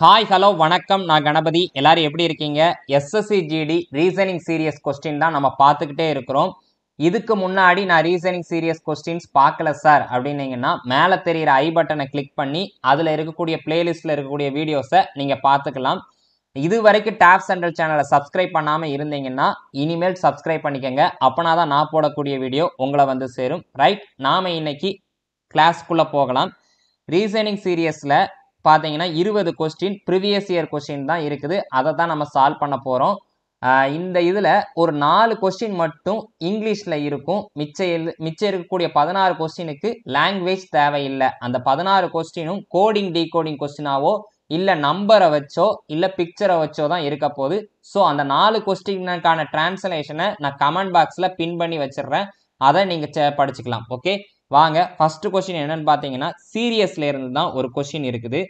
Hi hello வணக்கம் நான் கணபதி எல்லாரும் எப்படி இருக்கீங்க SSC GD reasoning series question தான் நம்ம பார்த்துக்கிட்டே இருக்கிறோம் இதுக்கு முன்னாடி நான் ரீசனிங் சீரியஸ் கொஸ்டின்ஸ் பார்க்கல சார் அப்படின்னீங்கன்னா மேலே தெரிகிற ஐ பட்டனை கிளிக் பண்ணி அதில் இருக்கக்கூடிய பிளேலிஸ்டில் இருக்கக்கூடிய வீடியோஸை நீங்கள் பார்த்துக்கலாம் இது வரைக்கும் டேப் சென்ட்ரல் சேனலை சப்ஸ்கிரைப் பண்ணாமல் இருந்தீங்கன்னா இனிமேல் சப்ஸ்கிரைப் பண்ணிக்கோங்க அப்போனா தான் நான் போடக்கூடிய வீடியோ உங்களை வந்து சேரும் ரைட் நாம் இன்னைக்கு கிளாஸ்க்குள்ளே போகலாம் ரீசனிங் சீரியஸில் பார்த்தீங்கன்னா இருபது கொஸ்டின் ப்ரிவியஸ் இயர் கொஸ்டின் தான் இருக்குது அதை தான் நம்ம சால்வ் பண்ண போகிறோம் இந்த இதில் ஒரு நாலு கொஸ்டின் மட்டும் இங்கிலீஷில் இருக்கும் மிச்ச மிச்சம் இருக்கக்கூடிய பதினாறு கொஸ்டினுக்கு லாங்குவேஜ் தேவையில்லை அந்த பதினாறு கொஸ்டினும் கோடிங் டீ கோடிங் கொஸ்டினாவோ இல்லை நம்பரை வச்சோ இல்லை பிக்சரை வச்சோ தான் இருக்க போகுது ஸோ அந்த நாலு கொஸ்டினுக்கான டிரான்ஸ்லேஷனை நான் கமெண்ட் பாக்ஸில் பின் பண்ணி வச்சிடுறேன் அதை நீங்கள் படிச்சுக்கலாம் ஓகே வாங்க ஃபஸ்ட்டு கொஸ்டின் என்னென்னு பார்த்தீங்கன்னா சீரியஸ்லேருந்து தான் ஒரு கொஸ்டின் இருக்குது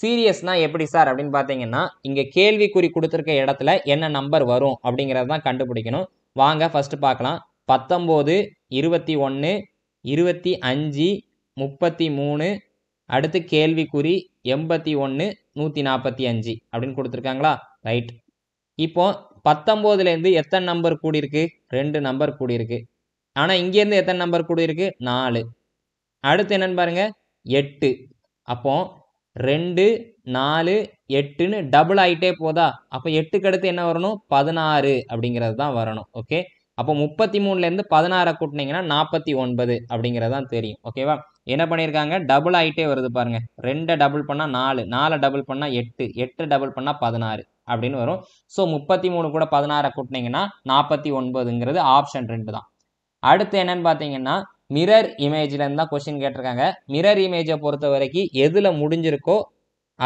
சீரியஸ்னால் எப்படி சார் அப்படின்னு பார்த்தீங்கன்னா இங்கே கேள்விக்குறி கொடுத்துருக்க இடத்துல என்ன நம்பர் வரும் அப்படிங்கிறது தான் கண்டுபிடிக்கணும் வாங்க ஃபஸ்ட்டு பார்க்கலாம் பத்தொம்போது இருபத்தி ஒன்று இருபத்தி அஞ்சு முப்பத்தி மூணு அடுத்து கேள்விக்குறி எண்பத்தி ஒன்று நூற்றி நாற்பத்தி அஞ்சு அப்படின்னு கொடுத்துருக்காங்களா ரைட் இப்போ பத்தொம்போதுலேருந்து எத்தனை நம்பர் கூடியிருக்கு ரெண்டு நம்பர் கூடியிருக்கு ஆனால் இங்கேருந்து எத்தனை நம்பர் கூடியிருக்கு நாலு அடுத்து என்னென்னு பாருங்கள் எட்டு அப்போது ரெண்டு நாலு எட்டுன்னு டபுள் ஆகிட்டே போதா அப்போ எட்டுக்கு அடுத்து என்ன வரணும் பதினாறு அப்படிங்கிறது தான் வரணும் ஓகே அப்போ முப்பத்தி மூணுலேருந்து பதினாறை கூட்டினீங்கன்னா நாற்பத்தி ஒன்பது அப்படிங்கிறது தான் தெரியும் ஓகேவா என்ன பண்ணியிருக்காங்க டபுள் ஆகிட்டே வருது பாருங்கள் ரெண்டை டபுள் பண்ணால் நாலு நாலை டபுள் பண்ணால் எட்டு எட்டு டபுள் பண்ணால் பதினாறு அப்படின்னு வரும் ஸோ முப்பத்தி மூணு கூட பதினாறை கூட்டினீங்கன்னா நாற்பத்தி ஒன்பதுங்கிறது ஆப்ஷன் ரெண்டு தான் அடுத்து என்னன்னு பார்த்தீங்கன்னா மிரர் இமேஜ்லேருந்து தான் கொஷின் கேட்டிருக்காங்க மிரர் இமேஜை பொறுத்த வரைக்கும் எதில் முடிஞ்சிருக்கோ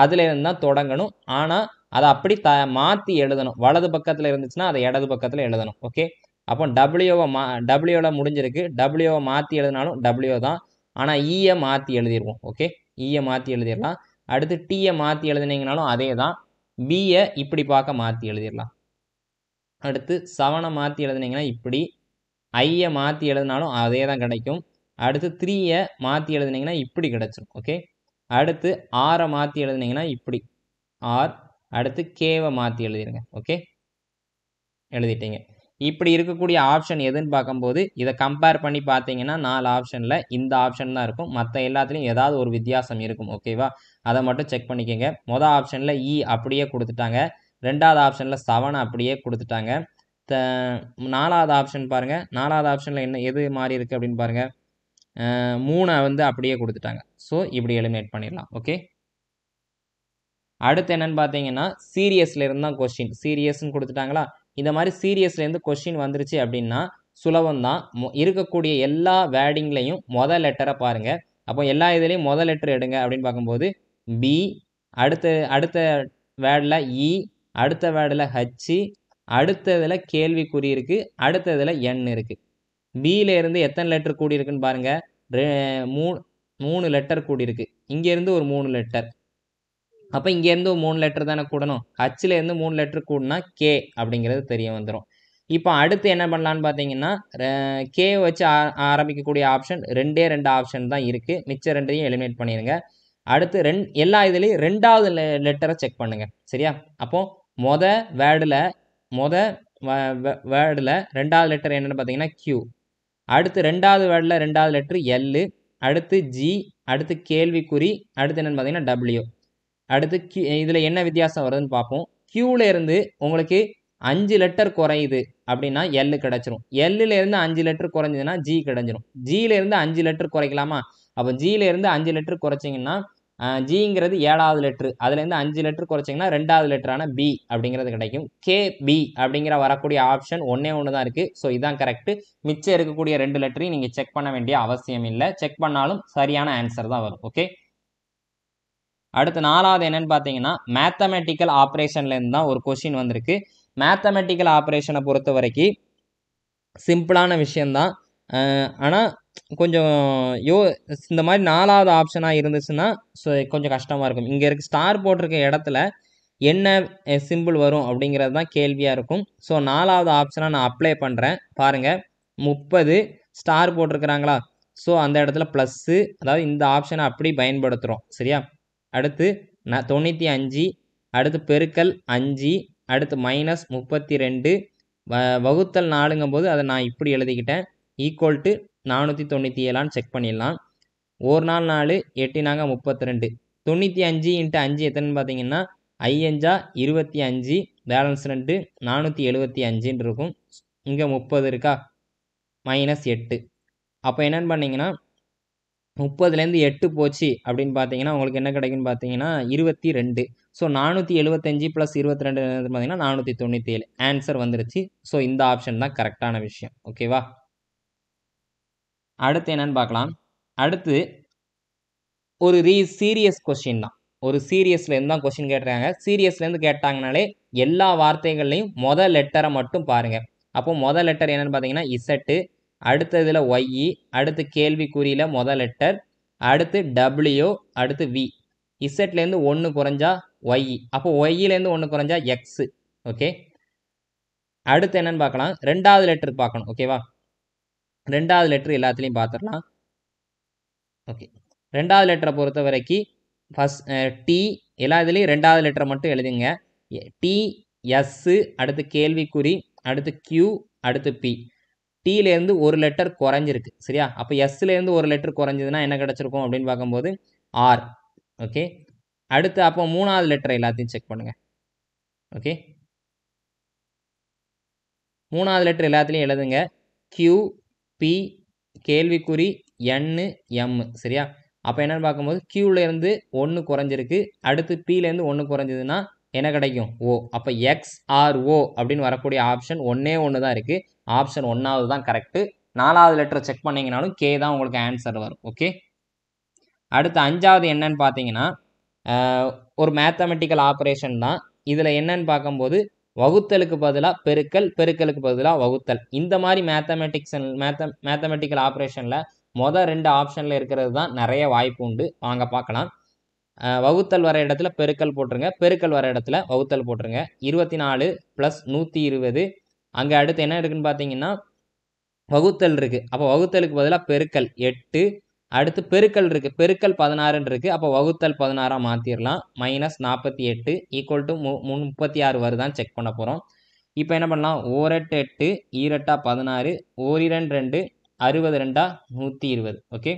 அதுலேருந்து தான் தொடங்கணும் ஆனால் அதை அப்படி த மாற்றி எழுதணும் வலது பக்கத்தில் இருந்துச்சுன்னா அதை இடது பக்கத்தில் எழுதணும் ஓகே அப்போ டபிள்யூவை மா டபிள்யூவில் முடிஞ்சிருக்கு டபிள்யூவை மாற்றி எழுதினாலும் டபிள்யூ தான் ஆனால் ஈயை e மாற்றி எழுதிடுவோம் ஓகே ஈயை e மாற்றி எழுதிடலாம் அடுத்து டீயை மாற்றி எழுதினீங்கனாலும் அதே தான் பியை இப்படி பார்க்க மாற்றி எழுதிடலாம் அடுத்து சவனை மாற்றி எழுதினீங்கன்னா இப்படி ஐயை மாற்றி எழுதினாலும் அதே தான் கிடைக்கும் அடுத்து த்ரீயை மாற்றி எழுதுனீங்கன்னா இப்படி கிடச்சிரும் ஓகே அடுத்து ஆரை மாற்றி எழுதுனீங்கன்னா இப்படி ஆர் அடுத்து கேவை மாற்றி எழுதிடுங்க ஓகே எழுதிட்டீங்க இப்படி இருக்கக்கூடிய ஆப்ஷன் எதுன்னு பார்க்கும்போது இதை கம்பேர் பண்ணி பார்த்தீங்கன்னா நாலு ஆப்ஷனில் இந்த ஆப்ஷன் தான் இருக்கும் மற்ற எல்லாத்துலேயும் ஏதாவது ஒரு வித்தியாசம் இருக்கும் ஓகேவா அதை மட்டும் செக் பண்ணிக்கோங்க மொதல் ஆப்ஷனில் இ e அப்படியே கொடுத்துட்டாங்க ரெண்டாவது ஆப்ஷனில் செவன் அப்படியே கொடுத்துட்டாங்க த நாலாவது ஆப்ஷன் பாருங்கள் நாலாவது ஆப்ஷனில் என்ன எது மாறி இருக்குது அப்படின்னு பாருங்கள் மூணை வந்து அப்படியே கொடுத்துட்டாங்க ஸோ இப்படி எலிமினேட் பண்ணிடலாம் ஓகே அடுத்து என்னென்னு பார்த்தீங்கன்னா சீரியஸ்லேருந்து தான் கொஸ்டின் சீரியஸ்ன்னு கொடுத்துட்டாங்களா இந்த மாதிரி சீரியஸ்லேருந்து கொஸ்டின் வந்துருச்சு அப்படின்னா சுலபம் தான் இருக்கக்கூடிய எல்லா வேர்டிங்லேயும் மொதல் லெட்டரை பாருங்கள் அப்போ எல்லா இதுலேயும் மொதல் லெட்டர் எடுங்க அப்படின்னு பார்க்கும்போது பி அடுத்த e, அடுத்த வேர்டில் இ அடுத்த வேர்டில் ஹச்சு அடுத்ததில் கேள்விக்குறி இருக்குது அடுத்ததில் எண் இருக்குது பியிலேருந்து எத்தனை லெட்டர் கூடியிருக்குன்னு பாருங்கள் ரெ மூணு மூணு லெட்டர் கூடியிருக்கு இங்கேருந்து ஒரு மூணு லெட்டர் அப்போ இங்கேருந்து ஒரு மூணு லெட்டர் தானே கூடணும் ஹச்சிலேருந்து மூணு லெட்டர் கூடனா கே அப்படிங்கிறது தெரிய வந்துடும் இப்போ அடுத்து என்ன பண்ணலான்னு பார்த்தீங்கன்னா கே வச்சு ஆரம்பிக்கக்கூடிய ஆப்ஷன் ரெண்டே ரெண்டு ஆப்ஷன் தான் இருக்குது மிச்ச ரெண்டையும் எலிமினேட் பண்ணிடுங்க அடுத்து ரெண் எல்லா இதுலேயும் ரெண்டாவது லெட்டரை செக் பண்ணுங்கள் சரியா அப்போது மொதல் வேர்டில் மொதல் வேர்டில் ரெண்டாவது லெட்டர் என்னென்னு பார்த்தீங்கன்னா க்யூ அடுத்து ரெண்டாவது வேர்டில் ரெண்டாவது லெட்ரு எல்லு அடுத்து ஜி அடுத்து கேள்விக்குறி அடுத்து என்னென்னு பார்த்தீங்கன்னா டபிள்யூ அடுத்து கியூ இதில் என்ன வித்தியாசம் வருதுன்னு பார்ப்போம் க்யூலேருந்து உங்களுக்கு அஞ்சு லெட்டர் குறையுது அப்படின்னா எல்லு கிடச்சிரும் எல்லுலேருந்து அஞ்சு லெட்டர் குறைஞ்சதுன்னா ஜி கிடஞ்சிரும் ஜியிலேருந்து அஞ்சு லெட்டர் குறைக்கலாமா அப்போ ஜியிலேருந்து அஞ்சு லெட்டர் குறைச்சிங்கன்னா ஜிங்கிறது ஏழாவது லெட்ரு அதுலேருந்து அஞ்சு லெட்ரு குறைச்சிங்கன்னா ரெண்டாவது லெட்டரான பி அப்படிங்கிறது கிடைக்கும் கே பி அப்படிங்கிற வரக்கூடிய ஆப்ஷன் ஒன்றே ஒன்று தான் இருக்குது ஸோ இதுதான் கரெக்டு மிச்சம் இருக்கக்கூடிய ரெண்டு லெட்டரையும் நீங்கள் செக் பண்ண வேண்டிய அவசியம் இல்லை செக் பண்ணாலும் சரியான ஆன்சர் தான் வரும் ஓகே அடுத்து நாலாவது என்னன்னு பார்த்தீங்கன்னா மேத்தமெட்டிக்கல் ஆப்ரேஷன்லேருந்து தான் ஒரு கொஷின் வந்திருக்கு மேத்தமெட்டிக்கல் ஆப்ரேஷனை பொறுத்த வரைக்கும் சிம்பிளான விஷயந்தான் ஆனால் கொஞ்சம் யோ இந்த மாதிரி நாலாவது ஆப்ஷனாக இருந்துச்சுன்னா ஸோ கொஞ்சம் கஷ்டமாக இருக்கும் இங்கே இருக்க ஸ்டார் போட்டிருக்க இடத்துல என்ன சிம்பிள் வரும் அப்படிங்கிறது தான் கேள்வியாக இருக்கும் ஸோ நாலாவது ஆப்ஷனாக நான் அப்ளை பண்ணுறேன் பாருங்கள் முப்பது ஸ்டார் போட்டிருக்கிறாங்களா ஸோ அந்த இடத்துல ப்ளஸ்ஸு அதாவது இந்த ஆப்ஷனை அப்படி பயன்படுத்துகிறோம் சரியா அடுத்து நான் தொண்ணூற்றி அஞ்சு அடுத்து பெருக்கல் அஞ்சு அடுத்து மைனஸ் முப்பத்தி ரெண்டு வ வகுத்தல் நாலுங்கும் போது அதை நான் இப்படி எழுதிக்கிட்டேன் ஈக்குவல் டு நானூற்றி தொண்ணூற்றி ஏழான்னு செக் பண்ணிடலாம் ஒரு நாள் நாலு எட்டு நாங்கள் முப்பத்தி ரெண்டு தொண்ணூற்றி அஞ்சு இன்ட்டு அஞ்சு எத்தனைன்னு பார்த்தீங்கன்னா ஐயஞ்சா இருபத்தி அஞ்சு பேலன்ஸ் ரெண்டு நானூற்றி எழுபத்தி அஞ்சுன்னு இருக்கும் இங்கே முப்பது இருக்கா மைனஸ் எட்டு அப்போ என்னென்னு பண்ணிங்கன்னா முப்பதுலேருந்து எட்டு போச்சு அப்படின்னு பார்த்தீங்கன்னா உங்களுக்கு என்ன கிடைக்குன்னு பார்த்தீங்கன்னா இருபத்தி ரெண்டு ஸோ நானூற்றி எழுபத்தஞ்சு ப்ளஸ் இருபத்தி ரெண்டு பார்த்தீங்கன்னா நானூற்றி தொண்ணூற்றி ஏழு ஆன்சர் வந்துருச்சு ஸோ இந்த ஆப்ஷன் தான் கரெக்டான விஷயம் ஓகேவா அடுத்து என்னன்னு பார்க்கலாம் அடுத்து ஒரு ரீ சீரியஸ் கொஷின் தான் ஒரு சீரியஸ்லேருந்து தான் கொஷின் கேட்டுறாங்க சீரியஸ்லேருந்து கேட்டாங்கனாலே எல்லா வார்த்தைகள்லையும் மொதல் லெட்டரை மட்டும் பாருங்கள் அப்போ மொதல் லெட்டர் என்னென்னு பார்த்தீங்கன்னா இசட்டு அடுத்த இதில் ஒய்இ அடுத்து கேள்விக்குறியில் மொதல் லெட்டர் அடுத்து டபிள்யூ அடுத்து வி இசட்லேருந்து ஒன்று குறைஞ்சா ஒய்இ அப்போ ஒய்இலேருந்து ஒன்று குறைஞ்சா எக்ஸு ஓகே அடுத்து என்னென்னு பார்க்கலாம் ரெண்டாவது லெட்டர் பார்க்கணும் ஓகேவா ரெண்டாவது லெட்ரு எல்லாத்துலேயும் பார்த்துடலாம் ஓகே ரெண்டாவது லெட்டரை பொறுத்த வரைக்கும் ஃபஸ்ட் டி எல்லா இதுலேயும் ரெண்டாவது லெட்டரை மட்டும் எழுதுங்க டி எஸ்ஸு அடுத்து கேள்விக்குறி அடுத்து கியூ அடுத்து பி டீலேருந்து ஒரு லெட்டர் குறைஞ்சிருக்கு சரியா அப்போ எஸ்லேருந்து ஒரு லெட்டர் குறைஞ்சதுன்னா என்ன கிடச்சிருக்கும் அப்படின்னு பார்க்கும்போது ஆர் ஓகே அடுத்து அப்போ மூணாவது லெட்டரை எல்லாத்தையும் செக் பண்ணுங்கள் ஓகே மூணாவது லெட்டர் எல்லாத்துலேயும் எழுதுங்க கியூ பி கேள்விக்குறி என்னு எம்மு சரியா அப்போ என்னென்னு பார்க்கும்போது க்யூலேருந்து ஒன்று குறைஞ்சிருக்கு அடுத்து பிலேருந்து ஒன்று குறைஞ்சதுன்னா என்ன கிடைக்கும் ஓ அப்போ எக்ஸ் ஆர் ஓ அப்படின்னு வரக்கூடிய ஆப்ஷன் ஒன்றே ஒன்று தான் இருக்குது ஆப்ஷன் ஒன்றாவது தான் கரெக்டு நாலாவது லெட்டரை செக் பண்ணிங்கனாலும் கே தான் உங்களுக்கு ஆன்சர் வரும் ஓகே அடுத்து அஞ்சாவது என்னன்னு பார்த்தீங்கன்னா ஒரு மேத்தமெட்டிக்கல் ஆப்ரேஷன் தான் இதில் என்னன்னு பார்க்கும்போது வகுத்தலுக்கு பதிலாக பெருக்கல் பெருக்கலுக்கு பதிலாக வகுத்தல் இந்த மாதிரி மேத்தமெட்டிக்ஸ் மேத்த மேத்தமெட்டிக்கல் ஆப்ரேஷனில் மொதல் ரெண்டு ஆப்ஷனில் இருக்கிறது தான் நிறைய வாய்ப்பு உண்டு வாங்க பார்க்கலாம் வகுத்தல் வர இடத்துல பெருக்கல் போட்டுருங்க பெருக்கல் வர இடத்துல வகுத்தல் போட்டுருங்க இருபத்தி நாலு ப்ளஸ் நூற்றி இருபது அங்கே அடுத்து என்ன இருக்குன்னு பார்த்தீங்கன்னா வகுத்தல் இருக்குது அப்போ வகுத்தலுக்கு பதிலாக பெருக்கல் எட்டு அடுத்து பெருக்கல் இருக்குது பெருக்கல் பதினாறுன்னு இருக்குது அப்போ வகுத்தல் பதினாறாக மாற்றிடலாம் மைனஸ் நாற்பத்தி எட்டு ஈக்குவல் டு மு முப்பத்தி ஆறு வருதான்னு செக் பண்ண போகிறோம் இப்போ என்ன பண்ணலாம் ஓரெட்டு எட்டு ஈரெட்டா பதினாறு ஓரிரண்டு ரெண்டு அறுபது ரெண்டா நூற்றி இருபது ஓகே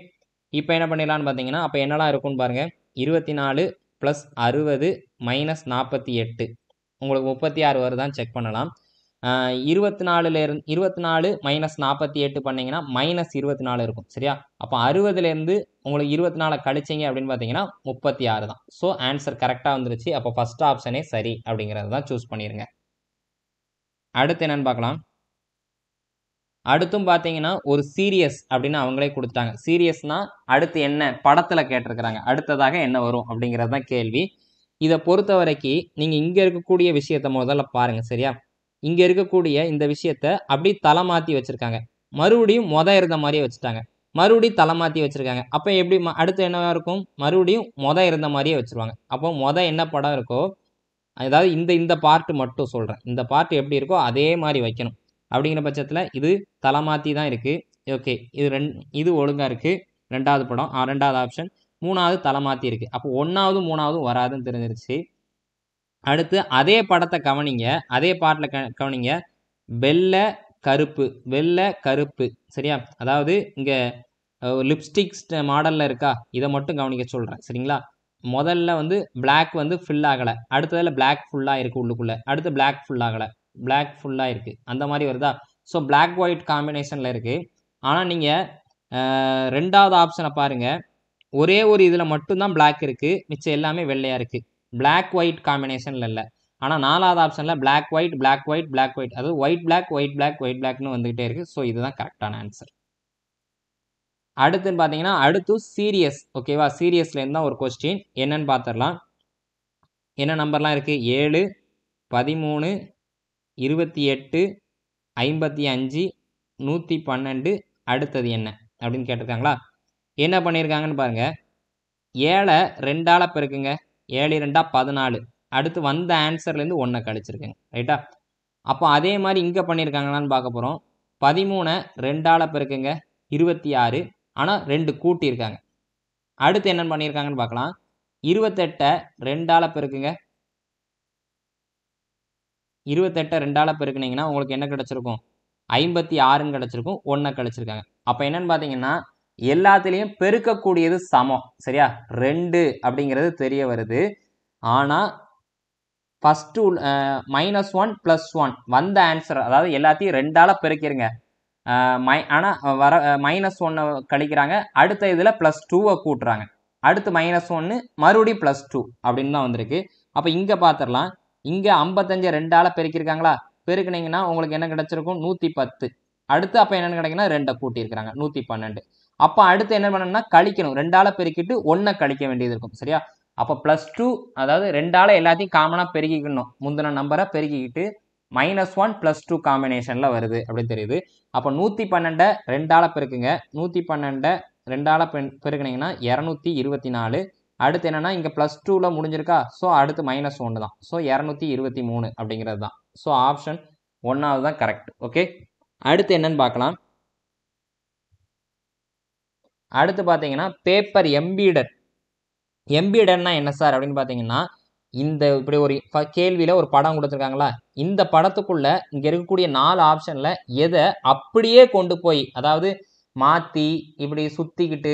இப்போ என்ன பண்ணிடலான்னு பார்த்தீங்கன்னா அப்போ என்னெல்லாம் இருக்குன்னு பாருங்கள் இருபத்தி நாலு ப்ளஸ் அறுபது மைனஸ் நாற்பத்தி எட்டு உங்களுக்கு முப்பத்தி ஆறு வருதான்னு செக் பண்ணலாம் இருபத்தி நாலுலேருந்து இருபத்தி நாலு மைனஸ் நாற்பத்தி எட்டு பண்ணிங்கன்னா மைனஸ் இருபத்தி நாலு இருக்கும் சரியா அப்போ அறுபதுலேருந்து உங்களுக்கு இருபத்தி நாலு கழிச்சிங்க அப்படின்னு பார்த்தீங்கன்னா முப்பத்தி ஆறு தான் ஸோ ஆன்சர் கரெக்டாக வந்துருச்சு அப்போ ஃபஸ்ட் ஆப்ஷனே சரி அப்படிங்கிறது தான் சூஸ் பண்ணிடுங்க அடுத்து என்னென்னு பார்க்கலாம் அடுத்தும் பார்த்தீங்கன்னா ஒரு சீரியஸ் அப்படின்னு அவங்களே கொடுத்துட்டாங்க சீரியஸ்னால் அடுத்து என்ன படத்தில் கேட்டிருக்கிறாங்க அடுத்ததாக என்ன வரும் அப்படிங்கிறது தான் கேள்வி இதை பொறுத்த வரைக்கும் நீங்கள் இங்கே இருக்கக்கூடிய விஷயத்த முதல்ல பாருங்கள் சரியா இங்கே இருக்கக்கூடிய இந்த விஷயத்த அப்படி தலை மாற்றி வச்சுருக்காங்க மறுபடியும் மொத இருந்த மாதிரியே வச்சுட்டாங்க மறுபடியும் தலை மாற்றி வச்சுருக்காங்க அப்போ எப்படி அடுத்து என்னவாக இருக்கும் மறுபடியும் மொதல் இருந்த மாதிரியே வச்சுருவாங்க அப்போ மொதல் என்ன படம் இருக்கோ அதாவது இந்த இந்த பார்ட்டு மட்டும் சொல்கிறேன் இந்த பார்ட் எப்படி இருக்கோ அதே மாதிரி வைக்கணும் அப்படிங்கிற பட்சத்தில் இது தலை மாற்றி தான் இருக்குது ஓகே இது ரெண் இது ஒழுங்காக இருக்குது ரெண்டாவது படம் ரெண்டாவது ஆப்ஷன் மூணாவது தலை மாற்றி இருக்குது அப்போ ஒன்றாவது மூணாவதும் வராதுன்னு தெரிஞ்சிருச்சு அடுத்து அதே படத்தை கவனிங்க அதே பாட்டில் க கவனிங்க வெள்ளை கருப்பு வெள்ளை கருப்பு சரியா அதாவது இங்கே லிப்ஸ்டிக்ஸ் மாடலில் இருக்கா இதை மட்டும் கவனிக்க சொல்கிறேன் சரிங்களா முதல்ல வந்து பிளாக் வந்து ஃபில் ஆகலை அடுத்ததில் பிளாக் ஃபுல்லாக இருக்குது உள்ளுக்குள்ளே அடுத்து பிளாக் ஃபுல் ஆகலை பிளாக் ஃபுல்லாக இருக்குது அந்த மாதிரி வருதா ஸோ பிளாக் ஒயிட் காம்பினேஷனில் இருக்குது ஆனால் நீங்கள் ரெண்டாவது ஆப்ஷனை பாருங்கள் ஒரே ஒரு இதில் மட்டும்தான் பிளாக் இருக்குது மிச்சம் எல்லாமே வெள்ளையாக இருக்குது பிளாக் ஒயிட் காம்பினேஷனில் இல்லை ஆனால் நாலாவது ஆப்ஷனில் black white black white black white அது white black white black white பிளாக்னு வந்துகிட்டே இருக்குது ஸோ இதுதான் கரெக்டான ஆன்சர் அடுத்துன்னு பார்த்தீங்கன்னா அடுத்து சீரியஸ் ஓகேவா சீரியஸ்லேருந்து தான் ஒரு கொஸ்டின் என்னன்னு பார்த்துடலாம் என்ன நம்பர்லாம் இருக்குது ஏழு பதிமூணு இருபத்தி எட்டு ஐம்பத்தி அஞ்சு நூற்றி பன்னெண்டு அடுத்தது என்ன அப்படின்னு கேட்டிருக்காங்களா என்ன பண்ணியிருக்காங்கன்னு பாருங்கள் ஏழை ரெண்டால் பெருக்குங்க ஏழு ரெண்டா பதினாலு அடுத்து வந்த ஆன்சர்லேருந்து ஒன்றை கழிச்சிருக்கேங்க ரைட்டா அப்போ அதே மாதிரி இங்கே பண்ணியிருக்காங்களான்னு பார்க்க போகிறோம் பதிமூணை ரெண்டால் பெருக்குங்க இருபத்தி ஆறு ஆனால் ரெண்டு கூட்டியிருக்காங்க அடுத்து என்னென்னு பண்ணியிருக்காங்கன்னு பார்க்கலாம் இருபத்தெட்டை ரெண்டால் பெருக்குங்க இருபத்தெட்டை ரெண்டால் பெருக்குனிங்கன்னா உங்களுக்கு என்ன கிடச்சிருக்கும் ஐம்பத்தி ஆறுன்னு கிடச்சிருக்கும் ஒன்றை கழிச்சிருக்காங்க அப்போ என்னென்னு பார்த்தீங்கன்னா எல்லாத்துலேயும் பெருக்கக்கூடியது சமம் சரியா ரெண்டு அப்படிங்கிறது தெரிய வருது ஆனால் first minus one plus one வந்த ஆன்சர் அதாவது எல்லாத்தையும் ரெண்டால் பெருக்கிருங்க மை ஆனால் வர மைனஸ் ஒன்னை கழிக்கிறாங்க அடுத்த இதில் ப்ளஸ் டூவை கூட்டுறாங்க அடுத்து மைனஸ் ஒன்று மறுபடியும் ப்ளஸ் டூ அப்படின்னு தான் வந்திருக்கு அப்போ இங்கே பார்த்துடலாம் இங்கே ஐம்பத்தஞ்சு ரெண்டால் பெருக்கியிருக்காங்களா பெருக்கினீங்கன்னா உங்களுக்கு என்ன கிடச்சிருக்கும் நூற்றி பத்து அடுத்து அப்போ என்னென்னு கிடைக்குன்னா ரெண்டை கூட்டியிருக்கிறாங்க நூற்றி பன்னெண்டு அப்போ அடுத்து என்ன பண்ணணும்னா கழிக்கணும் ரெண்டால் பெருக்கிட்டு ஒன்றை கழிக்க வேண்டியது இருக்கும் சரியா அப்போ ப்ளஸ் டூ அதாவது ரெண்டால் எல்லாத்தையும் காமனாக பெருக்கிக்கணும் முந்தின நம்பரை பெருக்கிக்கிட்டு மைனஸ் ஒன் ப்ளஸ் டூ காம்பினேஷனில் வருது அப்படின்னு தெரியுது அப்போ நூற்றி பன்னெண்டை ரெண்டால் பெருக்குங்க நூற்றி பன்னெண்டை ரெண்டால் பெண் பெருக்குனிங்கன்னா இரநூத்தி இருபத்தி நாலு அடுத்து என்னென்னா இங்கே ப்ளஸ் டூவில் முடிஞ்சிருக்கா ஸோ அடுத்து மைனஸ் ஒன்று தான் ஸோ இரநூத்தி இருபத்தி மூணு அப்படிங்கிறது தான் ஸோ ஆப்ஷன் ஒன்றாவது தான் கரெக்ட் ஓகே அடுத்து என்னன்னு பார்க்கலாம் அடுத்து பார்த்தீங்கன்னா பேப்பர் எம்பீடர் எம்பீடர்னா என்ன சார் அப்படின்னு பார்த்தீங்கன்னா இந்த இப்படி ஒரு கேள்வியில் ஒரு படம் கொடுத்துருக்காங்களா இந்த படத்துக்குள்ள இங்கே இருக்கக்கூடிய நாலு ஆப்ஷனில் எதை அப்படியே கொண்டு போய் அதாவது மாற்றி இப்படி சுற்றிக்கிட்டு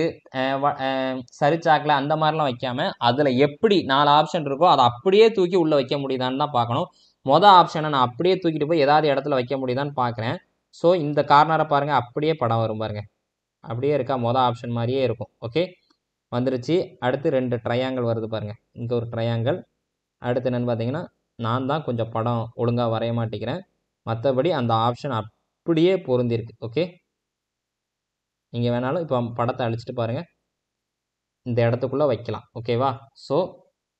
சரிச்சாக்கில் அந்த மாதிரிலாம் வைக்காமல் அதில் எப்படி நாலு ஆப்ஷன் இருக்கோ அதை அப்படியே தூக்கி உள்ளே வைக்க முடியுதான்னு தான் பார்க்கணும் மொதல் ஆப்ஷனை நான் அப்படியே தூக்கிட்டு போய் ஏதாவது இடத்துல வைக்க முடியுதான்னு பார்க்குறேன் ஸோ இந்த கார்னரை பாருங்கள் அப்படியே படம் வரும் பாருங்கள் அப்படியே இருக்கா மொதல் ஆப்ஷன் மாதிரியே இருக்கும் ஓகே வந்துருச்சு அடுத்து ரெண்டு ட்ரையாங்கிள் வருது பாருங்கள் இங்கே ஒரு ட்ரையாங்கிள் அடுத்து என்னென்னு பார்த்தீங்கன்னா நான் தான் கொஞ்சம் படம் ஒழுங்காக வரைய மாட்டேங்கிறேன் மற்றபடி அந்த ஆப்ஷன் அப்படியே பொருந்திருக்கு ஓகே நீங்கள் வேணாலும் இப்போ படத்தை அழிச்சிட்டு பாருங்கள் இந்த இடத்துக்குள்ளே வைக்கலாம் ஓகேவா ஸோ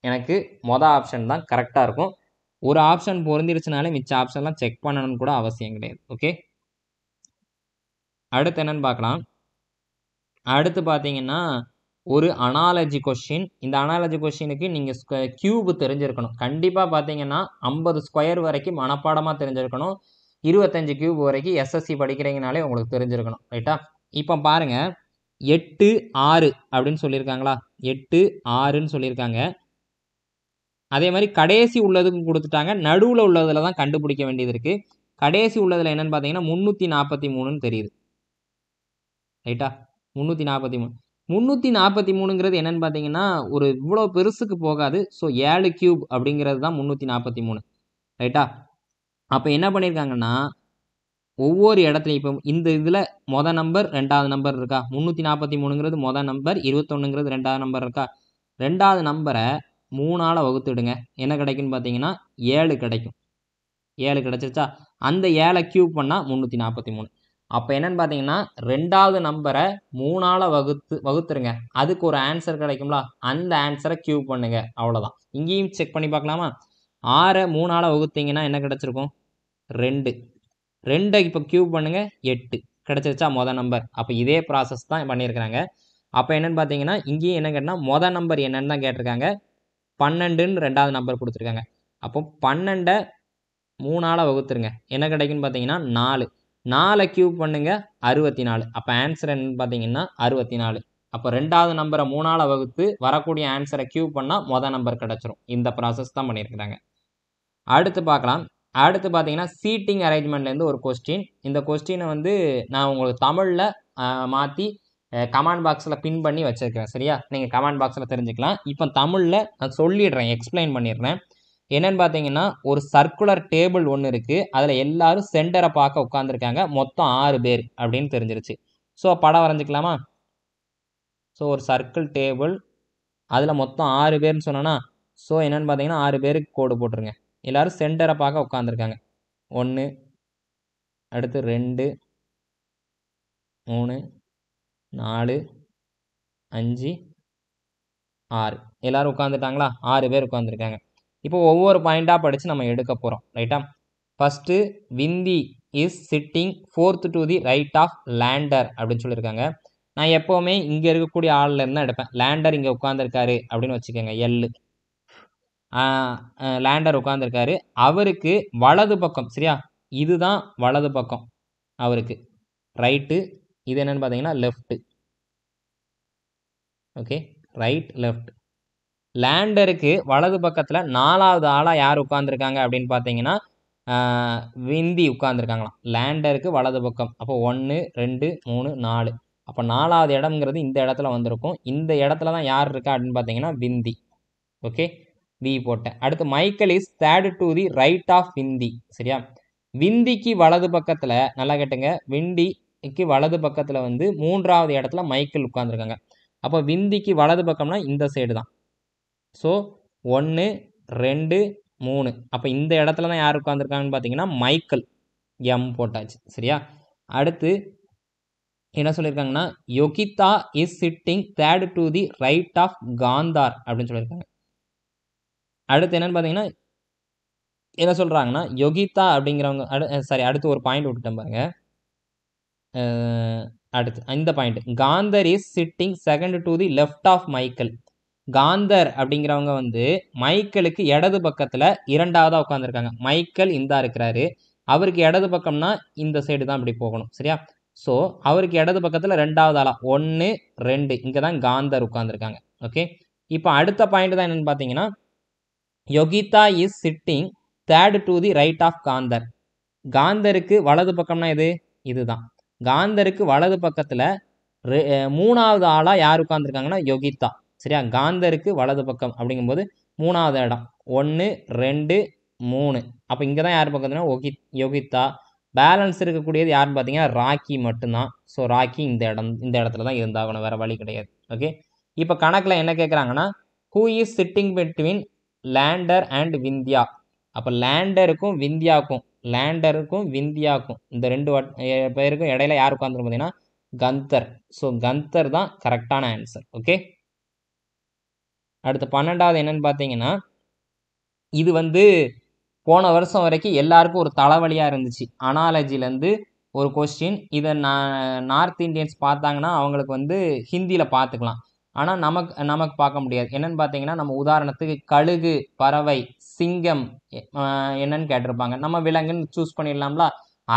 எனக்கு மொதல் ஆப்ஷன் தான் கரெக்டாக இருக்கும் ஒரு ஆப்ஷன் பொருந்திருச்சுனாலே மிச்ச ஆப்ஷன்லாம் செக் பண்ணணும்னு கூட அவசியம் கிடையாது ஓகே அடுத்து என்னென்னு பார்க்கலாம் அடுத்து பார்த்தீங்கன்னா ஒரு அனாலஜி கொஷின் இந்த அனாலஜி கொஷினுக்கு நீங்கள் க்யூப் தெரிஞ்சிருக்கணும் கண்டிப்பாக பார்த்தீங்கன்னா ஐம்பது ஸ்கொயர் வரைக்கும் மனப்பாடமாக தெரிஞ்சிருக்கணும் இருபத்தஞ்சு க்யூப் வரைக்கும் எஸ்எஸ்சி படிக்கிறீங்கனாலே உங்களுக்கு தெரிஞ்சிருக்கணும் ரைட்டா இப்போ பாருங்கள் எட்டு ஆறு அப்படின்னு சொல்லியிருக்காங்களா எட்டு ஆறுன்னு சொல்லியிருக்காங்க அதே மாதிரி கடைசி உள்ளதுக்கும் கொடுத்துட்டாங்க நடுவில் உள்ளதில் தான் கண்டுபிடிக்க வேண்டியது இருக்குது கடைசி உள்ளதில் என்னென்னு பார்த்தீங்கன்னா முந்நூற்றி நாற்பத்தி மூணுன்னு தெரியுது ரைட்டா முந்நூற்றி நாற்பத்தி மூணு முந்நூற்றி நாற்பத்தி மூணுங்கிறது என்னென்னு பார்த்தீங்கன்னா ஒரு இவ்வளோ பெருசுக்கு போகாது ஸோ ஏழு கியூப் அப்படிங்கிறது தான் முந்நூற்றி நாற்பத்தி மூணு ரைட்டா அப்போ என்ன பண்ணியிருக்காங்கன்னா ஒவ்வொரு இடத்துலையும் இப்போ இந்த இதில் மொதல் நம்பர் ரெண்டாவது நம்பர் இருக்கா முந்நூற்றி நாற்பத்தி மூணுங்கிறது மொதல் நம்பர் இருபத்தொன்னுங்கிறது ரெண்டாவது நம்பர் இருக்கா ரெண்டாவது நம்பரை மூணால் வகுத்துடுங்க என்ன கிடைக்குன்னு பார்த்தீங்கன்னா ஏழு கிடைக்கும் ஏழு கிடச்சிருச்சா அந்த ஏழை கியூப் பண்ணால் முந்நூற்றி நாற்பத்தி மூணு அப்போ என்னென்னு பார்த்தீங்கன்னா ரெண்டாவது நம்பரை மூணால் வகுத்து வகுத்துருங்க அதுக்கு ஒரு ஆன்சர் கிடைக்கும்ல அந்த ஆன்சரை கியூ பண்ணுங்க அவ்வளோதான் இங்கேயும் செக் பண்ணி பார்க்கலாமா ஆறை மூணால் வகுத்தீங்கன்னா என்ன கிடச்சிருக்கும் ரெண்டு ரெண்டை இப்போ கியூ பண்ணுங்கள் எட்டு கிடச்சிருச்சா மொதல் நம்பர் அப்போ இதே ப்ராசஸ் தான் பண்ணியிருக்கிறாங்க அப்போ என்னென்னு பார்த்தீங்கன்னா இங்கேயும் என்ன கேட்டால் மொதல் நம்பர் என்னென்னு தான் கேட்டிருக்காங்க பன்னெண்டுன்னு ரெண்டாவது நம்பர் கொடுத்துருக்காங்க அப்போ பன்னெண்டை மூணால் வகுத்துருங்க என்ன கிடைக்குன்னு பார்த்தீங்கன்னா நாலு நாலை க்யூப் பண்ணுங்கள் அறுபத்தி நாலு அப்போ ஆன்சர் என்னன்னு பார்த்தீங்கன்னா அறுபத்தி நாலு அப்போ ரெண்டாவது நம்பரை மூணாவது வகுத்து வரக்கூடிய ஆன்சரை க்யூப் பண்ணால் மொதல் நம்பர் கிடச்சிரும் இந்த ப்ராசஸ் தான் பண்ணியிருக்கிறாங்க அடுத்து பார்க்கலாம் அடுத்து பார்த்தீங்கன்னா சீட்டிங் அரேஞ்ச்மெண்ட்லேருந்து ஒரு கொஸ்டின் இந்த கொஸ்டினை வந்து நான் உங்களுக்கு தமிழில் மாற்றி கமெண்ட் பாக்ஸில் பின் பண்ணி வச்சுருக்கிறேன் சரியா நீங்கள் கமெண்ட் பாக்ஸில் தெரிஞ்சுக்கலாம் இப்போ தமிழில் நான் சொல்லிடுறேன் எக்ஸ்பிளைன் பண்ணிடுறேன் என்னன்னு பார்த்தீங்கன்னா ஒரு சர்க்குலர் டேபிள் ஒன்று இருக்குது அதில் எல்லாரும் சென்டரை பார்க்க உட்காந்துருக்காங்க மொத்தம் ஆறு பேர் அப்படின்னு தெரிஞ்சிருச்சு ஸோ படம் வரைஞ்சிக்கலாமா ஸோ ஒரு சர்க்கிள் டேபிள் அதில் மொத்தம் ஆறு பேர்னு சொன்னால் ஸோ என்னென்னு பார்த்தீங்கன்னா ஆறு பேருக்கு கோடு போட்டுருங்க எல்லோரும் சென்டரை பார்க்க உட்காந்துருக்காங்க ஒன்று அடுத்து ரெண்டு மூணு நாலு அஞ்சு ஆறு எல்லோரும் உட்காந்துட்டாங்களா ஆறு பேர் உட்காந்துருக்காங்க இப்போ ஒவ்வொரு பாயிண்ட்டாக படித்து நம்ம எடுக்க போகிறோம் ரைட்டா first Vindhi is sitting fourth to the right of Lander அப்படின்னு சொல்லியிருக்காங்க நான் எப்போவுமே இங்கே இருக்கக்கூடிய ஆளில் தான் எடுப்பேன் லேண்டர் இங்கே உட்காந்துருக்காரு அப்படின்னு வச்சுக்கோங்க எல்லு லேண்டர் உட்காந்துருக்காரு அவருக்கு வலது பக்கம் சரியா இதுதான் வலது பக்கம் அவருக்கு ரைட்டு இது என்னென்னு பார்த்தீங்கன்னா லெஃப்ட்டு ஓகே ரைட் லெஃப்ட் லேண்டருக்கு வலது பக்கத்தில் நாலாவது ஆளாக யார் உட்காந்துருக்காங்க அப்படின்னு பார்த்தீங்கன்னா விந்தி உட்காந்துருக்காங்களாம் லேண்டருக்கு வலது பக்கம் அப்போ ஒன்று ரெண்டு மூணு நாலு அப்போ நாலாவது இடம்ங்கிறது இந்த இடத்துல வந்திருக்கும் இந்த இடத்துல தான் யார் இருக்கா அப்படின்னு பார்த்தீங்கன்னா விந்தி ஓகே வி போட்டேன் அடுத்து Michael is third to the right of Vindhi சரியா விந்திக்கு வலது பக்கத்தில் நல்லா கேட்டுங்க விண்டிக்கு வலது பக்கத்தில் வந்து மூன்றாவது இடத்துல மைக்கேல் உட்காந்துருக்காங்க அப்போ விந்திக்கு வலது பக்கம்னா இந்த சைடு தான் ஸோ ஒன்று ரெண்டு மூணு அப்போ இந்த இடத்துல தான் யார் உட்காந்துருக்காங்கன்னு பார்த்தீங்கன்னா மைக்கல் எம் போட்டாச்சு சரியா அடுத்து என்ன சொல்லியிருக்காங்கன்னா Yogita is sitting third to the right of Kandhar அப்படின்னு சொல்லியிருக்காங்க அடுத்து என்னென்னு பார்த்தீங்கன்னா என்ன சொல்கிறாங்கன்னா யோகிதா அப்படிங்கிறவங்க அடு சாரி அடுத்து ஒரு பாயிண்ட் விட்டுட்டேன் பாருங்க அடுத்து இந்த point Kandhar is sitting second to the left of Michael Kandhar அப்படிங்கிறவங்க வந்து மைக்கேலுக்கு இடது பக்கத்தில் இரண்டாவதாக உட்காந்துருக்காங்க மைக்கேல் இந்தா இருக்கிறாரு அவருக்கு இடது பக்கம்னா இந்த சைடு தான் இப்படி போகணும் சரியா ஸோ அவருக்கு இடது பக்கத்தில் ரெண்டாவது ஆளாக ஒன்று ரெண்டு இங்கே தான் காந்தர் உட்காந்துருக்காங்க ஓகே இப்போ அடுத்த பாயிண்ட் தான் என்னென்னு பார்த்தீங்கன்னா Yogita is sitting third to the right of Kandhar காந்தருக்கு வலது பக்கம்னா எது இதுதான் காந்தருக்கு வலது பக்கத்தில் மூணாவது ஆளாக யார் உட்காந்துருக்காங்கன்னா யோகிதா சரியா காந்தருக்கு வலது பக்கம் அப்படிங்கும்போது மூணாவது இடம் ஒன்று ரெண்டு மூணு அப்போ இங்கே தான் யார் பக்கத்துனா ஒகி யோகித்தா பேலன்ஸ் இருக்கக்கூடியது யாருன்னு பார்த்தீங்கன்னா ராக்கி மட்டும்தான் ஸோ ராக்கி இந்த இடம் இந்த இடத்துல தான் இருந்தாகணும் வேறு வழி கிடையாது ஓகே இப்போ கணக்கில் என்ன கேட்குறாங்கன்னா who is sitting between Lander and Vindhya அப்போ லேண்டருக்கும் விந்தியாக்கும் லேண்டருக்கும் விந்தியாக்கும் இந்த ரெண்டு பேருக்கும் இடையில யார் உட்காந்துரும் பார்த்தீங்கன்னா கந்தர் ஸோ கந்தர் தான் கரெக்டான ஆன்சர் ஓகே அடுத்து பன்னெண்டாவது என்னன்னு பார்த்தீங்கன்னா இது வந்து போன வருஷம் வரைக்கும் எல்லாருக்கும் ஒரு தலைவலியாக இருந்துச்சு அனாலஜிலேருந்து ஒரு கொஸ்டின் இதை நான் நார்த் இந்தியன்ஸ் பார்த்தாங்கன்னா அவங்களுக்கு வந்து ஹிந்தியில் பார்த்துக்கலாம் ஆனால் நமக்கு நமக்கு பார்க்க முடியாது என்னென்னு பார்த்தீங்கன்னா நம்ம உதாரணத்துக்கு கழுகு பறவை சிங்கம் என்னன்னு கேட்டிருப்பாங்க நம்ம விலங்குன்னு சூஸ் பண்ணிடலாம்ல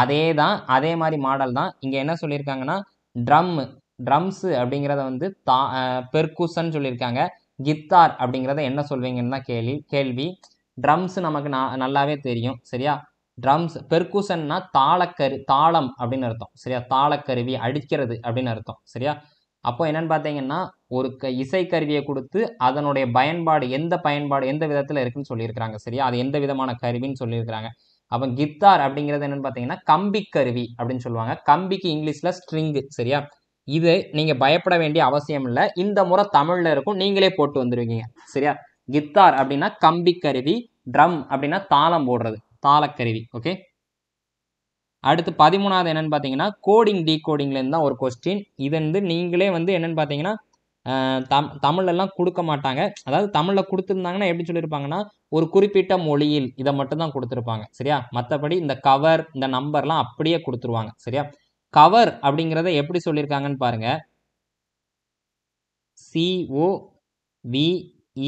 அதே தான் அதே மாதிரி மாடல் தான் இங்கே என்ன சொல்லியிருக்காங்கன்னா ட்ரம் ட்ரம்ஸு அப்படிங்கிறத வந்து தா பெர்கூசன் சொல்லியிருக்காங்க கித்தார் அப்படிங்கிறத என்ன சொல்வீங்கன்னு தான் கேள்வி கேள்வி ட்ரம்ஸ் நமக்கு நல்லாவே தெரியும் சரியா ட்ரம்ஸ் பெர்குசன்னா தாளக்கரு தாளம் அப்படின்னு அர்த்தம் சரியா தாளக்கருவி அடிக்கிறது அப்படின்னு அர்த்தம் சரியா அப்போ என்னன்னு பார்த்தீங்கன்னா ஒரு க இசைக்கருவியை கொடுத்து அதனுடைய பயன்பாடு எந்த பயன்பாடு எந்த விதத்தில் இருக்குன்னு சொல்லியிருக்கிறாங்க சரியா அது எந்த விதமான கருவின்னு சொல்லியிருக்கிறாங்க அப்போ கித்தார் அப்படிங்கிறது என்னன்னு பார்த்தீங்கன்னா கம்பிக்கருவி கருவி அப்படின்னு சொல்லுவாங்க கம்பிக்கு இங்கிலீஷில் ஸ்ட்ரிங்கு சரியா இது நீங்கள் பயப்பட வேண்டிய அவசியம் இல்லை இந்த முறை தமிழில் இருக்கும் நீங்களே போட்டு வந்துடுவீங்க சரியா கித்தார் அப்படின்னா கம்பி கருவி ட்ரம் அப்படின்னா தாளம் போடுறது தாளக்கருவி ஓகே அடுத்து பதிமூணாவது என்னென்னு பார்த்தீங்கன்னா கோடிங் டீ கோடிங்லேருந்து தான் ஒரு கொஸ்டின் இது வந்து நீங்களே வந்து என்னென்னு பார்த்தீங்கன்னா தம் தமிழெல்லாம் கொடுக்க மாட்டாங்க அதாவது தமிழில் கொடுத்துருந்தாங்கன்னா எப்படி சொல்லியிருப்பாங்கன்னா ஒரு குறிப்பிட்ட மொழியில் இதை மட்டும் தான் கொடுத்துருப்பாங்க சரியா மற்றபடி இந்த கவர் இந்த நம்பர்லாம் அப்படியே கொடுத்துருவாங்க சரியா கவர் அப்படிங்கிறத எப்படி சொல்லியிருக்காங்கன்னு பாருங்கள் சிஓவிஇஆர்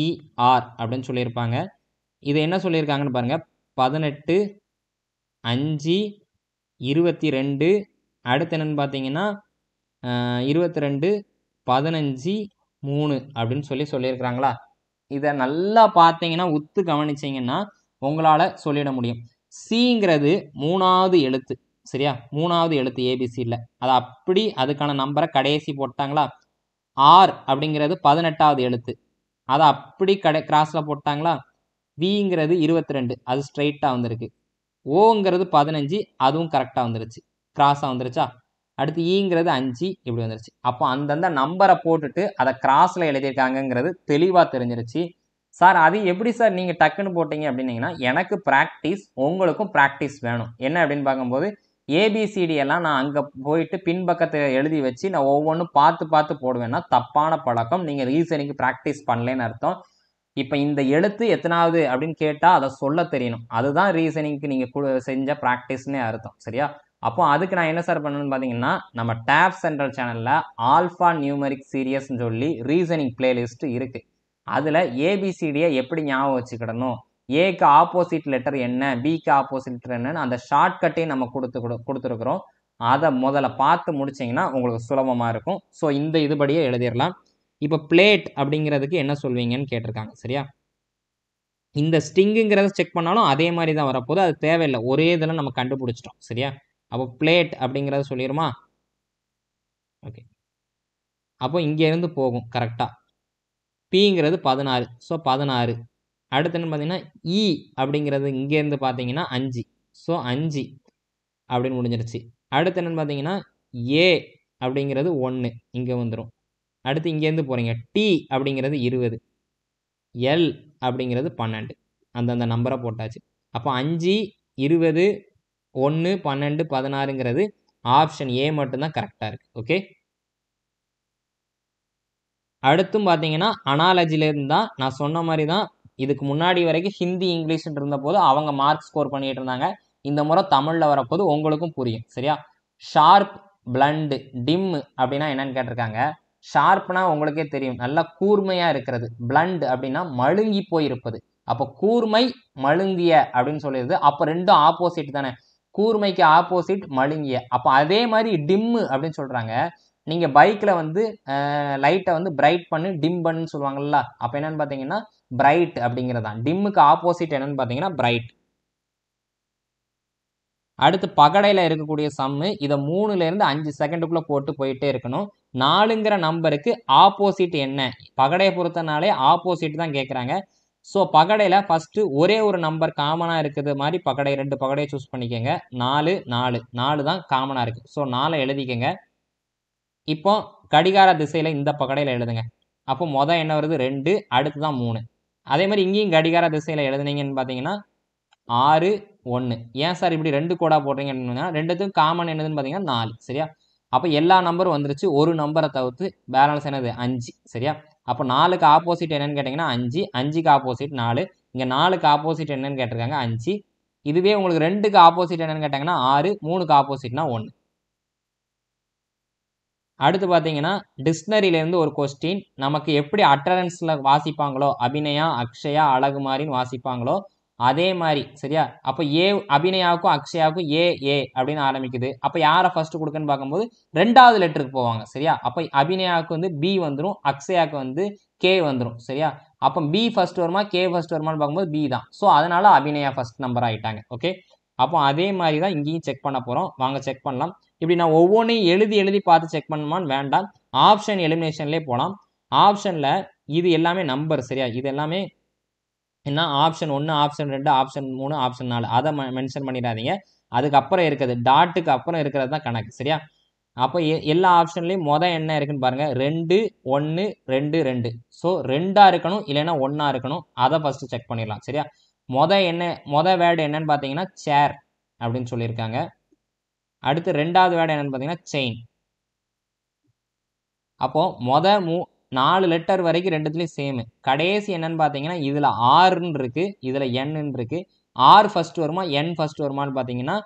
e அப்படின்னு சொல்லியிருப்பாங்க இது என்ன சொல்லியிருக்காங்கன்னு பாருங்கள் பதினெட்டு அஞ்சு இருபத்தி ரெண்டு அடுத்து என்னென்னு பார்த்தீங்கன்னா இருபத்தி ரெண்டு பதினஞ்சு மூணு அப்படின்னு சொல்லி சொல்லியிருக்கிறாங்களா இதை நல்லா பார்த்தீங்கன்னா உத்து கவனிச்சிங்கன்னா உங்களால் சொல்லிட முடியும் சிங்கிறது மூணாவது எழுத்து சரியா மூணாவது எழுத்து ஏபிசியில் அது அப்படி அதுக்கான நம்பரை கடைசி போட்டாங்களா ஆர் அப்படிங்கிறது பதினெட்டாவது எழுத்து அதை அப்படி கடை கிராஸில் போட்டாங்களா விங்கிறது இருபத்தி ரெண்டு அது ஸ்ட்ரைட்டாக வந்திருக்கு ஓங்கிறது பதினஞ்சு அதுவும் கரெக்டாக வந்துருச்சு கிராஸாக வந்துருச்சா அடுத்து ஈங்கிறது e அஞ்சு இப்படி வந்துருச்சு அப்போ அந்தந்த நம்பரை போட்டுட்டு அதை கிராஸில் எழுதியிருக்காங்கங்கிறது தெளிவாக தெரிஞ்சிருச்சு சார் அது எப்படி சார் நீங்கள் டக்குன்னு போட்டீங்க அப்படின்னீங்கன்னா எனக்கு ப்ராக்டிஸ் உங்களுக்கும் ப்ராக்டிஸ் வேணும் என்ன அப்படின்னு பார்க்கும்போது ஏபிசிடியெல்லாம் நான் அங்கே போயிட்டு பின்பக்கத்தை எழுதி வச்சு நான் ஒவ்வொன்றும் பார்த்து பார்த்து போடுவேன்னா தப்பான பழக்கம் நீங்கள் ரீசனிங் ப்ராக்டிஸ் பண்ணலேன்னு அர்த்தம் இப்போ இந்த எழுத்து எத்தனாவது அப்படின்னு கேட்டால் அதை சொல்ல தெரியணும் அதுதான் ரீசனிங்க்கு நீங்கள் செஞ்ச ப்ராக்டிஸ்னே அர்த்தம் சரியா அப்போ அதுக்கு நான் என்ன சார் பண்ணணும்னு பார்த்தீங்கன்னா நம்ம டேப் சென்ட்ரல் சேனலில் ஆல்ஃபா நியூமரிக் சீரியஸ்ன்னு சொல்லி ரீசனிங் பிளேலிஸ்ட் இருக்குது அதில் ஏபிசிடியை எப்படி ஞாபகம் வச்சுக்கிடணும் ஏக்கு ஆப்போசிட் லெட்டர் என்ன பிக்கு ஆப்போசிட் லெட்டர் என்னன்னு அந்த ஷார்ட்கட்டையும் நம்ம கொடுத்து கொடுத்துருக்குறோம் அதை முதல்ல பார்த்து முடிச்சிங்கன்னா உங்களுக்கு சுலபமாக இருக்கும் ஸோ இந்த இதுபடியே எழுதிடலாம் இப்போ பிளேட் அப்படிங்கிறதுக்கு என்ன சொல்வீங்கன்னு கேட்டிருக்காங்க சரியா இந்த ஸ்டிங்குங்கிறத செக் பண்ணாலும் அதே மாதிரி தான் வரப்போது அது தேவையில்லை ஒரே இதில் நம்ம கண்டுபிடிச்சிட்டோம் சரியா அப்போ பிளேட் அப்படிங்கிறத சொல்லிடுமா ஓகே அப்போ இங்கேருந்து போகும் கரெக்டாக பிங்கிறது பதினாறு ஸோ பதினாறு அடுத்து என்னென்னு பார்த்தீங்கன்னா இ e அப்படிங்கிறது இங்கேருந்து பார்த்தீங்கன்னா அஞ்சு ஸோ அஞ்சு அப்படின்னு முடிஞ்சிருச்சு அடுத்து என்னென்னு பார்த்தீங்கன்னா ஏ அப்படிங்கிறது ஒன்று இங்கே வந்துடும் அடுத்து இங்கேருந்து போகிறீங்க டி அப்படிங்கிறது இருபது எல் அப்படிங்கிறது பன்னெண்டு அந்தந்த நம்பரை போட்டாச்சு அப்போ அஞ்சு இருபது ஒன்று பன்னெண்டு பதினாறுங்கிறது ஆப்ஷன் ஏ மட்டும்தான் கரெக்டாக இருக்குது ஓகே அடுத்தும் பார்த்தீங்கன்னா அனாலஜிலேருந்து தான் நான் சொன்ன மாதிரி தான் இதுக்கு முன்னாடி வரைக்கும் ஹிந்தி இருந்த இருந்தபோது அவங்க மார்க் ஸ்கோர் பண்ணிட்டு இருந்தாங்க இந்த முறை தமிழில் வரப்போது உங்களுக்கும் புரியும் சரியா ஷார்ப் பிளண்டு டிம் அப்படின்னா என்னன்னு கேட்டிருக்காங்க ஷார்ப்னா உங்களுக்கே தெரியும் நல்லா கூர்மையாக இருக்கிறது பிளண்ட் அப்படின்னா மழுங்கி போயிருப்பது அப்போ கூர்மை மழுங்கிய அப்படின்னு சொல்லிடுது அப்போ ரெண்டும் ஆப்போசிட் தானே கூர்மைக்கு ஆப்போசிட் மழுங்கிய அப்போ அதே மாதிரி டிம்மு அப்படின்னு சொல்கிறாங்க நீங்கள் பைக்கில் வந்து லைட்டை வந்து பிரைட் பண்ணு டிம் பண்ணுன்னு சொல்லுவாங்கல்ல அப்போ என்னென்னு பார்த்தீங்கன்னா பிரைட் அப்படிங்கிறது தான் டிம்முக்கு ஆப்போசிட் என்னன்னு பார்த்தீங்கன்னா பிரைட் அடுத்து பகடையில் இருக்கக்கூடிய சம்மு இதை மூணுலேருந்து அஞ்சு செகண்டுக்குள்ளே போட்டு போயிட்டே இருக்கணும் நாலுங்கிற நம்பருக்கு ஆப்போசிட் என்ன பகடையை பொறுத்தனாலே ஆப்போசிட் தான் கேட்குறாங்க ஸோ பகடையில் ஃபஸ்ட்டு ஒரே ஒரு நம்பர் காமனாக இருக்கிறது மாதிரி பகடை ரெண்டு பகடையை சூஸ் பண்ணிக்கோங்க நாலு நாலு நாலு தான் காமனாக இருக்குது ஸோ நாலை எழுதிக்கோங்க இப்போ கடிகார திசையில் இந்த பகடையில் எழுதுங்க அப்போ மொதல் என்ன வருது ரெண்டு அடுத்து தான் மூணு அதே மாதிரி இங்கேயும் கடிகார திசையில் எழுதுனீங்கன்னு பார்த்தீங்கன்னா ஆறு ஒன்று ஏன் சார் இப்படி ரெண்டு கோடா போடுறீங்கன்னா ரெண்டுத்துக்கும் காமன் என்னதுன்னு பார்த்தீங்கன்னா நாலு சரியா அப்போ எல்லா நம்பரும் வந்துருச்சு ஒரு நம்பரை தவிர்த்து பேலன்ஸ் என்னது அஞ்சு சரியா அப்போ நாலுக்கு ஆப்போசிட் என்னன்னு கேட்டிங்கன்னா அஞ்சு அஞ்சுக்கு ஆப்போசிட் நாலு இங்கே நாலுக்கு ஆப்போசிட் என்னன்னு கேட்டிருக்காங்க அஞ்சு இதுவே உங்களுக்கு ரெண்டுக்கு ஆப்போசிட் என்னன்னு கேட்டாங்கன்னா ஆறு மூணுக்கு ஆப்போசிட்னா ஒன்று அடுத்து பார்த்தீங்கன்னா டிக்ஷனரியிலேருந்து ஒரு கொஸ்டின் நமக்கு எப்படி அட்டரன்ஸில் வாசிப்பாங்களோ அபிநயா அக்ஷயா அழகு மாதிரின்னு வாசிப்பாங்களோ அதே மாதிரி சரியா அப்போ ஏ அபிநயாவுக்கும் அக்ஷயாவுக்கும் ஏ ஏ அப்படின்னு ஆரம்பிக்குது அப்போ யாரை ஃபர்ஸ்ட் கொடுக்குன்னு பார்க்கும்போது ரெண்டாவது லெட்டருக்கு போவாங்க சரியா அப்போ அபிநயாவுக்கு வந்து பி வந்துடும் அக்ஷயாவுக்கு வந்து கே வந்துடும் சரியா அப்போ பி ஃபர்ஸ்ட் வருமா கே ஃபர்ஸ்ட் வருமானு பார்க்கும்போது பி தான் ஸோ அதனால அபிநயா ஃபர்ஸ்ட் நம்பர் ஆகிட்டாங்க ஓகே அப்போ அதே மாதிரி தான் இங்கேயும் செக் பண்ண போகிறோம் வாங்க செக் பண்ணலாம் இப்படி நான் ஒவ்வொன்றையும் எழுதி எழுதி பார்த்து செக் பண்ணுமான்னு வேண்டாம் ஆப்ஷன் எலிமினேஷன்லேயே போகலாம் ஆப்ஷனில் இது எல்லாமே நம்பர் சரியா இது எல்லாமே என்ன ஆப்ஷன் ஒன்று ஆப்ஷன் ரெண்டு ஆப்ஷன் மூணு ஆப்ஷன் நாலு அதை மென்ஷன் பண்ணிடாதீங்க அதுக்கப்புறம் இருக்கிறது டாட்டுக்கு அப்புறம் இருக்கிறது தான் கணக்கு சரியா அப்போ எல்லா ஆப்ஷன்லேயும் மொதல் என்ன இருக்குன்னு பாருங்கள் ரெண்டு ஒன்று ரெண்டு ரெண்டு ஸோ ரெண்டாக இருக்கணும் இல்லைன்னா ஒன்றா இருக்கணும் அதை ஃபஸ்ட்டு செக் பண்ணிடலாம் சரியா மொதல் என்ன மொதல் வேர்டு என்னன்னு பார்த்தீங்கன்னா சேர் அப்படின்னு சொல்லியிருக்காங்க அடுத்து ரெண்டாவது வேர்டு என்னென்னு பார்த்தீங்கன்னா செயின் அப்போது மொதல் மூ நாலு லெட்டர் வரைக்கும் ரெண்டுத்துலேயும் சேமு கடைசி என்னன்னு பார்த்தீங்கன்னா இதில் ஆறுன்னு இருக்குது இதில் என்னன்னு இருக்குது ஆர் ஃபஸ்ட்டு வருமா என் ஃபஸ்ட்டு வருமானு பார்த்தீங்கன்னா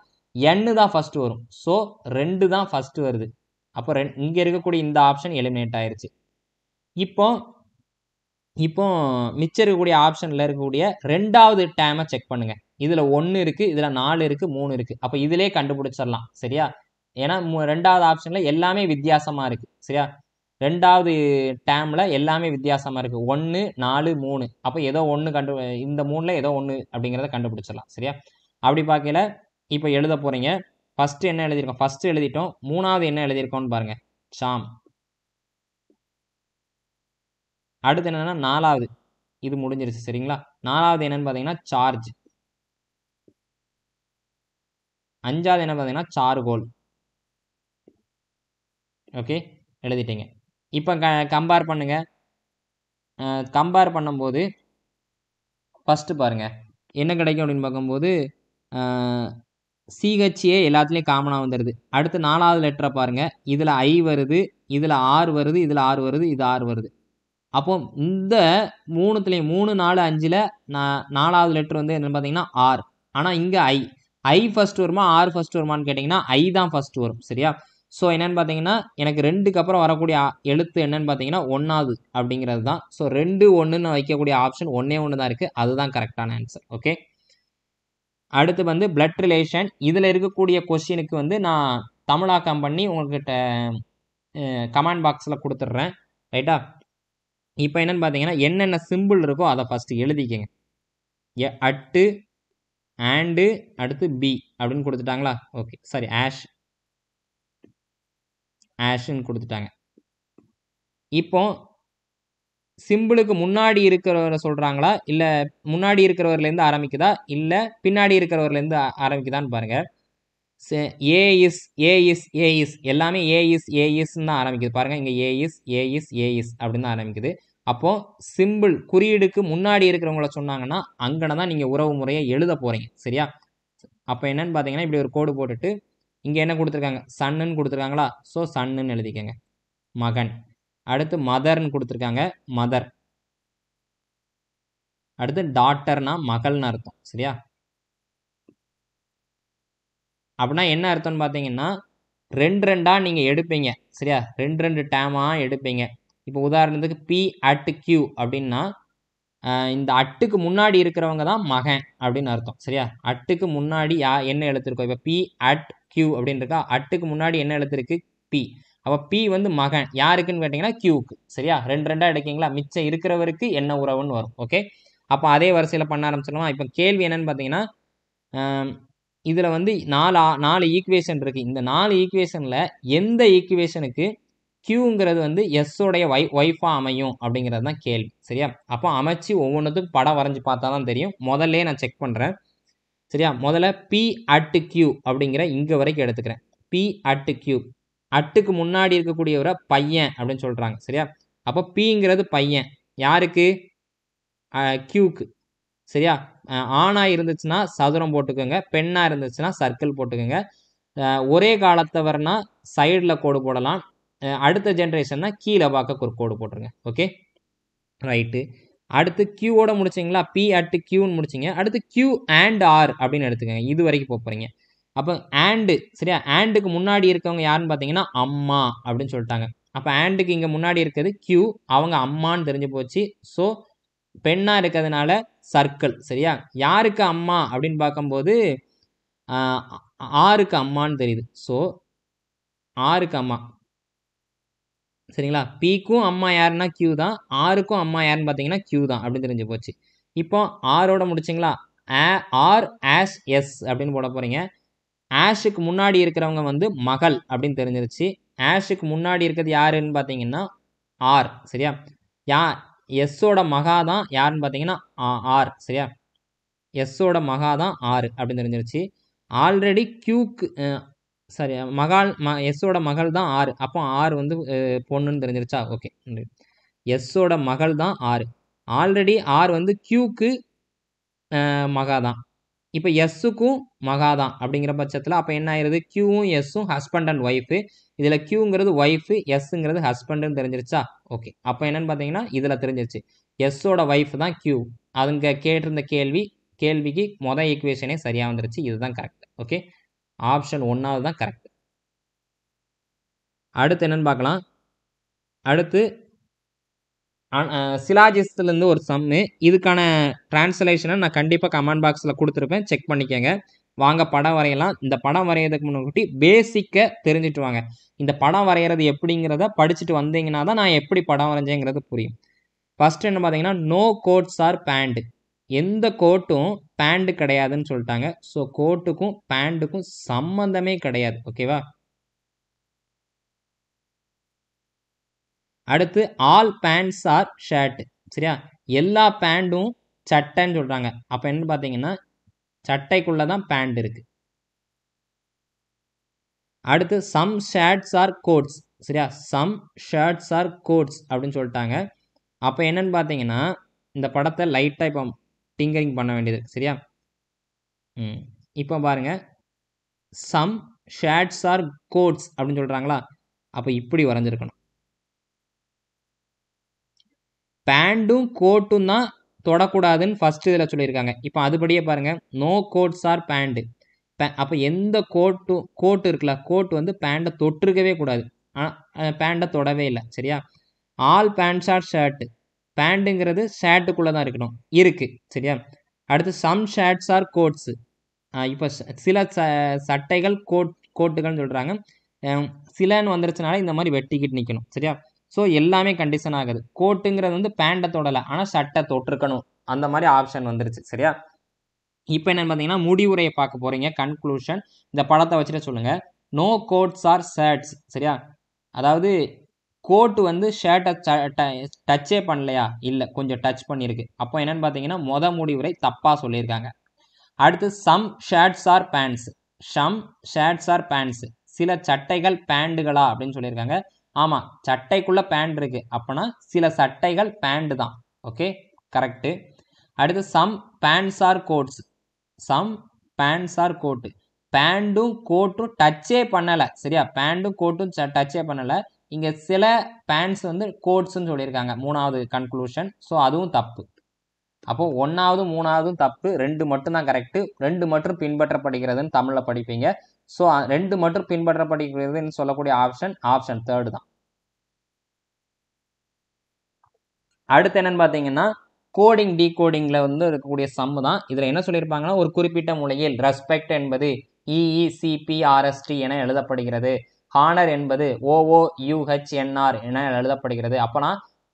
என்னு தான் ஃபஸ்ட்டு வரும் ஸோ ரெண்டு தான் ஃபஸ்ட்டு வருது அப்போ ரெண் இங்கே இருக்கக்கூடிய இந்த ஆப்ஷன் எலிமினேட் ஆயிடுச்சு இப்போ இப்போ மிச்சம் இருக்கக்கூடிய ஆப்ஷனில் இருக்கக்கூடிய ரெண்டாவது டேமை செக் பண்ணுங்கள் இதில் ஒன்று இருக்குது இதில் நாலு இருக்குது மூணு இருக்குது அப்போ இதிலே கண்டுபிடிச்சிடலாம் சரியா ஏன்னா ரெண்டாவது ஆப்ஷனில் எல்லாமே வித்தியாசமாக இருக்குது சரியா ரெண்டாவது டேமில் எல்லாமே வித்தியாசமாக இருக்குது ஒன்று நாலு மூணு அப்போ ஏதோ ஒன்று கண்டு இந்த மூணில் ஏதோ ஒன்று அப்படிங்கிறத கண்டுபிடிச்சிடலாம் சரியா அப்படி பார்க்கல இப்போ எழுத போகிறீங்க ஃபஸ்ட்டு என்ன எழுதியிருக்கோம் ஃபஸ்ட்டு எழுதிட்டோம் மூணாவது என்ன எழுதியிருக்கோம்னு பாருங்கள் ஷாம் அடுத்து என்னென்னா நாலாவது இது முடிஞ்சிருச்சு சரிங்களா நாலாவது என்னென்னு பார்த்தீங்கன்னா சார்ஜ் அஞ்சாவது என்ன பார்த்தீங்கன்னா சார்கோல் ஓகே எழுதிட்டீங்க இப்போ க கம்பேர் பண்ணுங்கள் கம்பேர் பண்ணும்போது ஃபஸ்ட்டு பாருங்கள் என்ன கிடைக்கும் அப்படின்னு பார்க்கும்போது சிஹெச்ஏ எல்லாத்துலேயும் காமனாக வந்துடுது அடுத்து நாலாவது லெட்டரை பாருங்கள் இதில் ஐ வருது இதில் ஆறு வருது இதில் ஆறு வருது இது ஆறு வருது அப்போ இந்த மூணுத்துலேயும் மூணு நாலு அஞ்சில் நான் நாலாவது லெட்ரு வந்து என்னென்னு பார்த்தீங்கன்னா ஆர் ஆனால் இங்கே ஐ ஐ ஃபஸ்ட் வருமா ஆர் ஃபஸ்ட் வருமானு கேட்டிங்கன்னா ஐ தான் ஃபஸ்ட் வரும் சரியா ஸோ என்னென்னு பார்த்தீங்கன்னா எனக்கு ரெண்டுக்கு அப்புறம் வரக்கூடிய எழுத்து என்னென்னு பார்த்தீங்கன்னா ஒன்றாவது அப்படிங்கிறது தான் ஸோ ரெண்டு ஒன்றுன்னு வைக்கக்கூடிய ஆப்ஷன் ஒன்றே ஒன்று தான் இருக்குது அதுதான் கரெக்டான ஆன்சர் ஓகே அடுத்து வந்து பிளட் ரிலேஷன் இதில் இருக்கக்கூடிய கொஷினுக்கு வந்து நான் தமிழாக்கம் பண்ணி உங்கள்கிட்ட கமெண்ட் பாக்ஸில் கொடுத்துட்றேன் ரைட்டா இப்போ என்னென்னு பார்த்தீங்கன்னா என்னென்ன சிம்பிள் இருக்கோ அதை ஃபஸ்ட்டு எழுதிக்கங்க எ அட்டு அண்டு அடுத்து பி அப்படின்னு கொடுத்துட்டாங்களா ஓகே சாரி ஆஷ் ஆஷ்ன்னு கொடுத்துட்டாங்க இப்போ சிம்பிளுக்கு முன்னாடி இருக்கிறவரை சொல்கிறாங்களா இல்லை முன்னாடி இருக்கிறவர்லேருந்து ஆரம்பிக்குதா இல்லை பின்னாடி இருக்கிறவர்லேருந்து ஆரம்பிக்குதான்னு பாருங்கள் ஏஇஸ் ஏஇஸ் ஏஇஸ் எல்லாமே ஏ இஸ் தான் ஆரம்பிக்குது பாருங்கள் இங்கே ஏஇஸ் ஏஇஸ் ஏஇஸ் ஏ இஸ் அப்படின்னு தான் ஆரம்பிக்குது அப்போது சிம்பிள் குறியீடுக்கு முன்னாடி இருக்கிறவங்கள சொன்னாங்கன்னா அங்கே தான் நீங்கள் உறவு முறையை எழுத போகிறீங்க சரியா அப்போ என்னென்னு பார்த்தீங்கன்னா இப்படி ஒரு கோடு போட்டுட்டு இங்கே என்ன கொடுத்துருக்காங்க சன்னுன்னு கொடுத்துருக்காங்களா ஸோ சன்னுன்னு எழுதிக்கங்க மகன் அடுத்து மதர்னு கொடுத்துருக்காங்க மதர் அடுத்து டாக்டர்னா மகள்னு அர்த்தம் சரியா அப்படின்னா என்ன அர்த்தம்னு பார்த்தீங்கன்னா ரெண்டு ரெண்டாக நீங்கள் எடுப்பீங்க சரியா ரெண்டு ரெண்டு டேமாக எடுப்பீங்க இப்போ உதாரணத்துக்கு பி அட் கியூ அப்படின்னா இந்த அட்டுக்கு முன்னாடி இருக்கிறவங்க தான் மகன் அப்படின்னு அர்த்தம் சரியா அட்டுக்கு முன்னாடி யா என்ன எழுத்துருக்கோம் இப்போ பி அட் கியூ அப்படின்னு இருக்கா அட்டுக்கு முன்னாடி என்ன எழுத்துருக்கு பி அப்போ பி வந்து மகன் யாருக்குன்னு கேட்டிங்கன்னா கியூக்கு சரியா ரெண்டு ரெண்டாக எடுக்கீங்களா மிச்சம் இருக்கிறவருக்கு என்ன உறவுன்னு வரும் ஓகே அப்போ அதே வரிசையில் பண்ண ஆரம்பிச்சிடலாம் இப்போ கேள்வி என்னன்னு பார்த்தீங்கன்னா இதில் வந்து நாலு நாலு ஈக்குவேஷன் இருக்குது இந்த நாலு ஈக்குவேஷனில் எந்த ஈக்குவேஷனுக்கு கியூங்கிறது வந்து எஸ்ஸோடைய ஒய் ஒய்ஃபாக அமையும் அப்படிங்கிறது தான் கேள்வி சரியா அப்போ அமைச்சு ஒவ்வொன்றுத்துக்கும் படம் வரைஞ்சி பார்த்தா தான் தெரியும் முதல்ல நான் செக் பண்ணுறேன் சரியா முதல்ல பி அட்டு கியூ அப்படிங்கிற இங்கே வரைக்கும் எடுத்துக்கிறேன் பி அட்டு கியூ அட்டுக்கு முன்னாடி இருக்கக்கூடியவரை பையன் அப்படின்னு சொல்கிறாங்க சரியா அப்போ பிங்கிறது பையன் யாருக்கு கியூக்கு சரியா ஆணாக இருந்துச்சுன்னா சதுரம் போட்டுக்கோங்க பெண்ணாக இருந்துச்சுன்னா சர்க்கிள் போட்டுக்கோங்க ஒரே காலத்தவர்னா சைடில் கோடு போடலாம் அடுத்த ஜென்ரேஷன்னா கீழே பார்க்க ஒரு கோடு போட்டுருங்க ஓகே ரைட்டு அடுத்து கியூவோட முடிச்சிங்களா பி அட் கியூன்னு முடிச்சிங்க அடுத்து கியூ அண்ட் ஆர் அப்படின்னு எடுத்துக்கோங்க இது வரைக்கும் போக போகிறீங்க அப்போ ஆண்டு சரியா ஆண்டுக்கு முன்னாடி இருக்கவங்க யாருன்னு பார்த்தீங்கன்னா அம்மா அப்படின்னு சொல்லிட்டாங்க அப்போ ஆண்டுக்கு இங்கே முன்னாடி இருக்கிறது கியூ அவங்க அம்மான்னு தெரிஞ்சு போச்சு ஸோ பெண்ணாக இருக்கிறதுனால சர்க்கிள் சரியா யாருக்கு அம்மா அப்படின்னு பார்க்கும்போது ஆருக்கு அம்மான்னு தெரியுது ஸோ ஆருக்கு அம்மா சரிங்களா பிக்கும் அம்மா யாருன்னா கியூ தான் ஆருக்கும் அம்மா யாருன்னு பார்த்தீங்கன்னா கியூ தான் அப்படின்னு தெரிஞ்சு போச்சு இப்போ ஆரோட முடிச்சிங்களா ஆ ஆர் ஆஷ் எஸ் அப்படின்னு போட போகிறீங்க ஆஷுக்கு முன்னாடி இருக்கிறவங்க வந்து மகள் அப்படின்னு தெரிஞ்சிருச்சு ஆஷுக்கு முன்னாடி இருக்கிறது யாருன்னு பார்த்தீங்கன்னா ஆர் சரியா யா எஸ்ஸோட மகா தான் யாருன்னு பார்த்தீங்கன்னா ஆர் சரியா எஸ்ஸோட மகா தான் ஆர் அப்படின்னு தெரிஞ்சிருச்சு ஆல்ரெடி கியூக்கு சரி மகால் ம எஸ்ஸோட மகள் தான் ஆறு அப்போ ஆறு வந்து பொண்ணுன்னு தெரிஞ்சிருச்சா ஓகே எஸ்ஸோட மகள் தான் ஆறு ஆல்ரெடி ஆறு வந்து கியூக்கு மகா தான் இப்போ எஸ்ஸுக்கும் மகா தான் அப்படிங்கிற பட்சத்தில் அப்போ என்ன ஆயிடுது கியூவும் எஸ்ஸும் ஹஸ்பண்ட் அண்ட் ஒய்ஃபு இதில் கியூங்கிறது ஒய்ஃபு எஸ்ஸுங்கிறது ஹஸ்பண்டுன்னு தெரிஞ்சிருச்சா ஓகே அப்போ என்னென்னு பார்த்தீங்கன்னா இதில் தெரிஞ்சிருச்சு எஸ்ஸோட ஒய்ஃப் தான் கியூ அதுங்க கேட்டிருந்த கேள்வி கேள்விக்கு மொதல் ஈக்குவேஷனே சரியாக வந்துருச்சு இதுதான் கரெக்ட் ஓகே ஆப்ஷன் ஒன்றாவது தான் கரெக்ட் அடுத்து என்னென்னு பார்க்கலாம் அடுத்து சிலாஜிஸ்ட்லேருந்து ஒரு சம்மு இதுக்கான டிரான்ஸ்லேஷனை நான் கண்டிப்பாக கமெண்ட் பாக்ஸில் கொடுத்துருப்பேன் செக் பண்ணிக்கோங்க வாங்க படம் வரையலாம் இந்த படம் வரைகிறதுக்கு முன்னாடி பேசிக்கை தெரிஞ்சுட்டு வாங்க இந்த படம் வரைகிறது எப்படிங்கிறத படிச்சுட்டு வந்தீங்கன்னா தான் நான் எப்படி படம் வரைஞ்சேங்கிறது புரியும் ஃபஸ்ட்டு என்ன பார்த்தீங்கன்னா நோ கோட்ஸ் ஆர் பேண்ட் எந்த கோட்டும் பேண்ட்டு கிடையாதுன்னு சொல்லிட்டாங்க ஸோ கோட்டுக்கும் பேண்ட்டுக்கும் சம்மந்தமே கிடையாது ஓகேவா அடுத்து ஆல் பேண்ட்ஸ் ஆர் ஷர்ட் சரியா எல்லா பேண்டும் சட்டைன்னு சொல்கிறாங்க அப்போ என்ன பார்த்தீங்கன்னா சட்டைக்குள்ளே தான் பேண்ட் இருக்குது அடுத்து சம் ஷர்ட்ஸ் ஆர் கோட்ஸ் சரியா சம் ஷர்ட்ஸ் ஆர் கோட்ஸ் அப்படின்னு சொல்லிட்டாங்க அப்போ என்னன்னு பார்த்தீங்கன்னா இந்த படத்தை லைட்டாக இப்போ டிங்கரிங் பண்ண வேண்டியது சரியா இப்போ பாருங்க சம் ஷேட்ஸ் ஆர் கோட்ஸ் அப்படின்னு சொல்கிறாங்களா அப்போ இப்படி வரைஞ்சிருக்கணும் பேண்டும் கோட்டும் தான் தொடக்கூடாதுன்னு ஃபஸ்ட்டு இதில் சொல்லியிருக்காங்க இப்போ அதுபடியே பாருங்கள் நோ கோட்ஸ் ஆர் பேண்டு பே அப்போ எந்த கோட்டும் கோட்டு இருக்குல்ல கோட் வந்து பேண்டை தொட்டிருக்கவே கூடாது ஆனால் பேண்டை தொடவே இல்லை சரியா ஆல் பேண்ட்ஸ் ஆர் ஷர்ட்டு பேண்ட்டுங்கிறது ஷேர்ட்டுக்குள்ளே தான் இருக்கணும் இருக்குது சரியா அடுத்து சம் ஷேர்ட்ஸ் ஆர் கோட்ஸு இப்போ சில ச சட்டைகள் கோட் கோட்டுகள்னு சொல்கிறாங்க சிலன்னு வந்துருச்சுனால இந்த மாதிரி வெட்டிக்கிட்டு நிற்கணும் சரியா ஸோ எல்லாமே கண்டிஷன் ஆகுது கோட்டுங்கிறது வந்து பேண்டை தொடலை ஆனால் சட்டை தொட்டிருக்கணும் அந்த மாதிரி ஆப்ஷன் வந்துருச்சு சரியா இப்போ என்னென்னு பார்த்தீங்கன்னா முடிவுரையை பார்க்க போகிறீங்க கன்க்ளூஷன் இந்த படத்தை வச்சுட்டு சொல்லுங்கள் நோ கோட்ஸ் ஆர் ஷர்ட்ஸ் சரியா அதாவது கோட் வந்து ஷர்ட்டை டச்சே பண்ணலையா இல்லை கொஞ்சம் டச் பண்ணியிருக்கு அப்போ என்னென்னு பார்த்தீங்கன்னா மொத முடிவுரை தப்பாக சொல்லியிருக்காங்க அடுத்து some shirts are pants some shirts are pants சில சட்டைகள் பேண்டுகளா அப்படின்னு சொல்லியிருக்காங்க ஆமாம் சட்டைக்குள்ளே பேண்ட் இருக்குது அப்போனா சில சட்டைகள் பேண்டு தான் ஓகே கரெக்டு அடுத்து some pants are coats some pants are coat பேண்டும் கோட்டும் டச்சே பண்ணலை சரியா பேண்டும் கோட்டும் டச்சே பண்ணலை இங்கே சில பேண்ட்ஸ் வந்து கோட்ஸ்ன்னு சொல்லியிருக்காங்க மூணாவது கன்க்ளூஷன் ஸோ அதுவும் தப்பு அப்போது ஒன்றாவது மூணாவதும் தப்பு ரெண்டு மட்டும்தான் கரெக்டு ரெண்டு மட்டும் பின்பற்றப்படுகிறதுன்னு தமிழில் படிப்பீங்க ஸோ ரெண்டு மட்டும் பின்பற்றப்படுகிறதுன்னு சொல்லக்கூடிய ஆப்ஷன் ஆப்ஷன் தேர்டு தான் அடுத்து என்னன்னு பார்த்தீங்கன்னா கோடிங் டிகோடிங்கில் வந்து இருக்கக்கூடிய சம்மு தான் இதில் என்ன சொல்லியிருப்பாங்கன்னா ஒரு குறிப்பிட்ட மொழியில் ரெஸ்பெக்ட் என்பது இஇசிபிஆர்எஸ்டி e e என எழுதப்படுகிறது ஹானர் என்பது யூஹெச்என்ஆர் என எழுதப்படுகிறது அப்போனா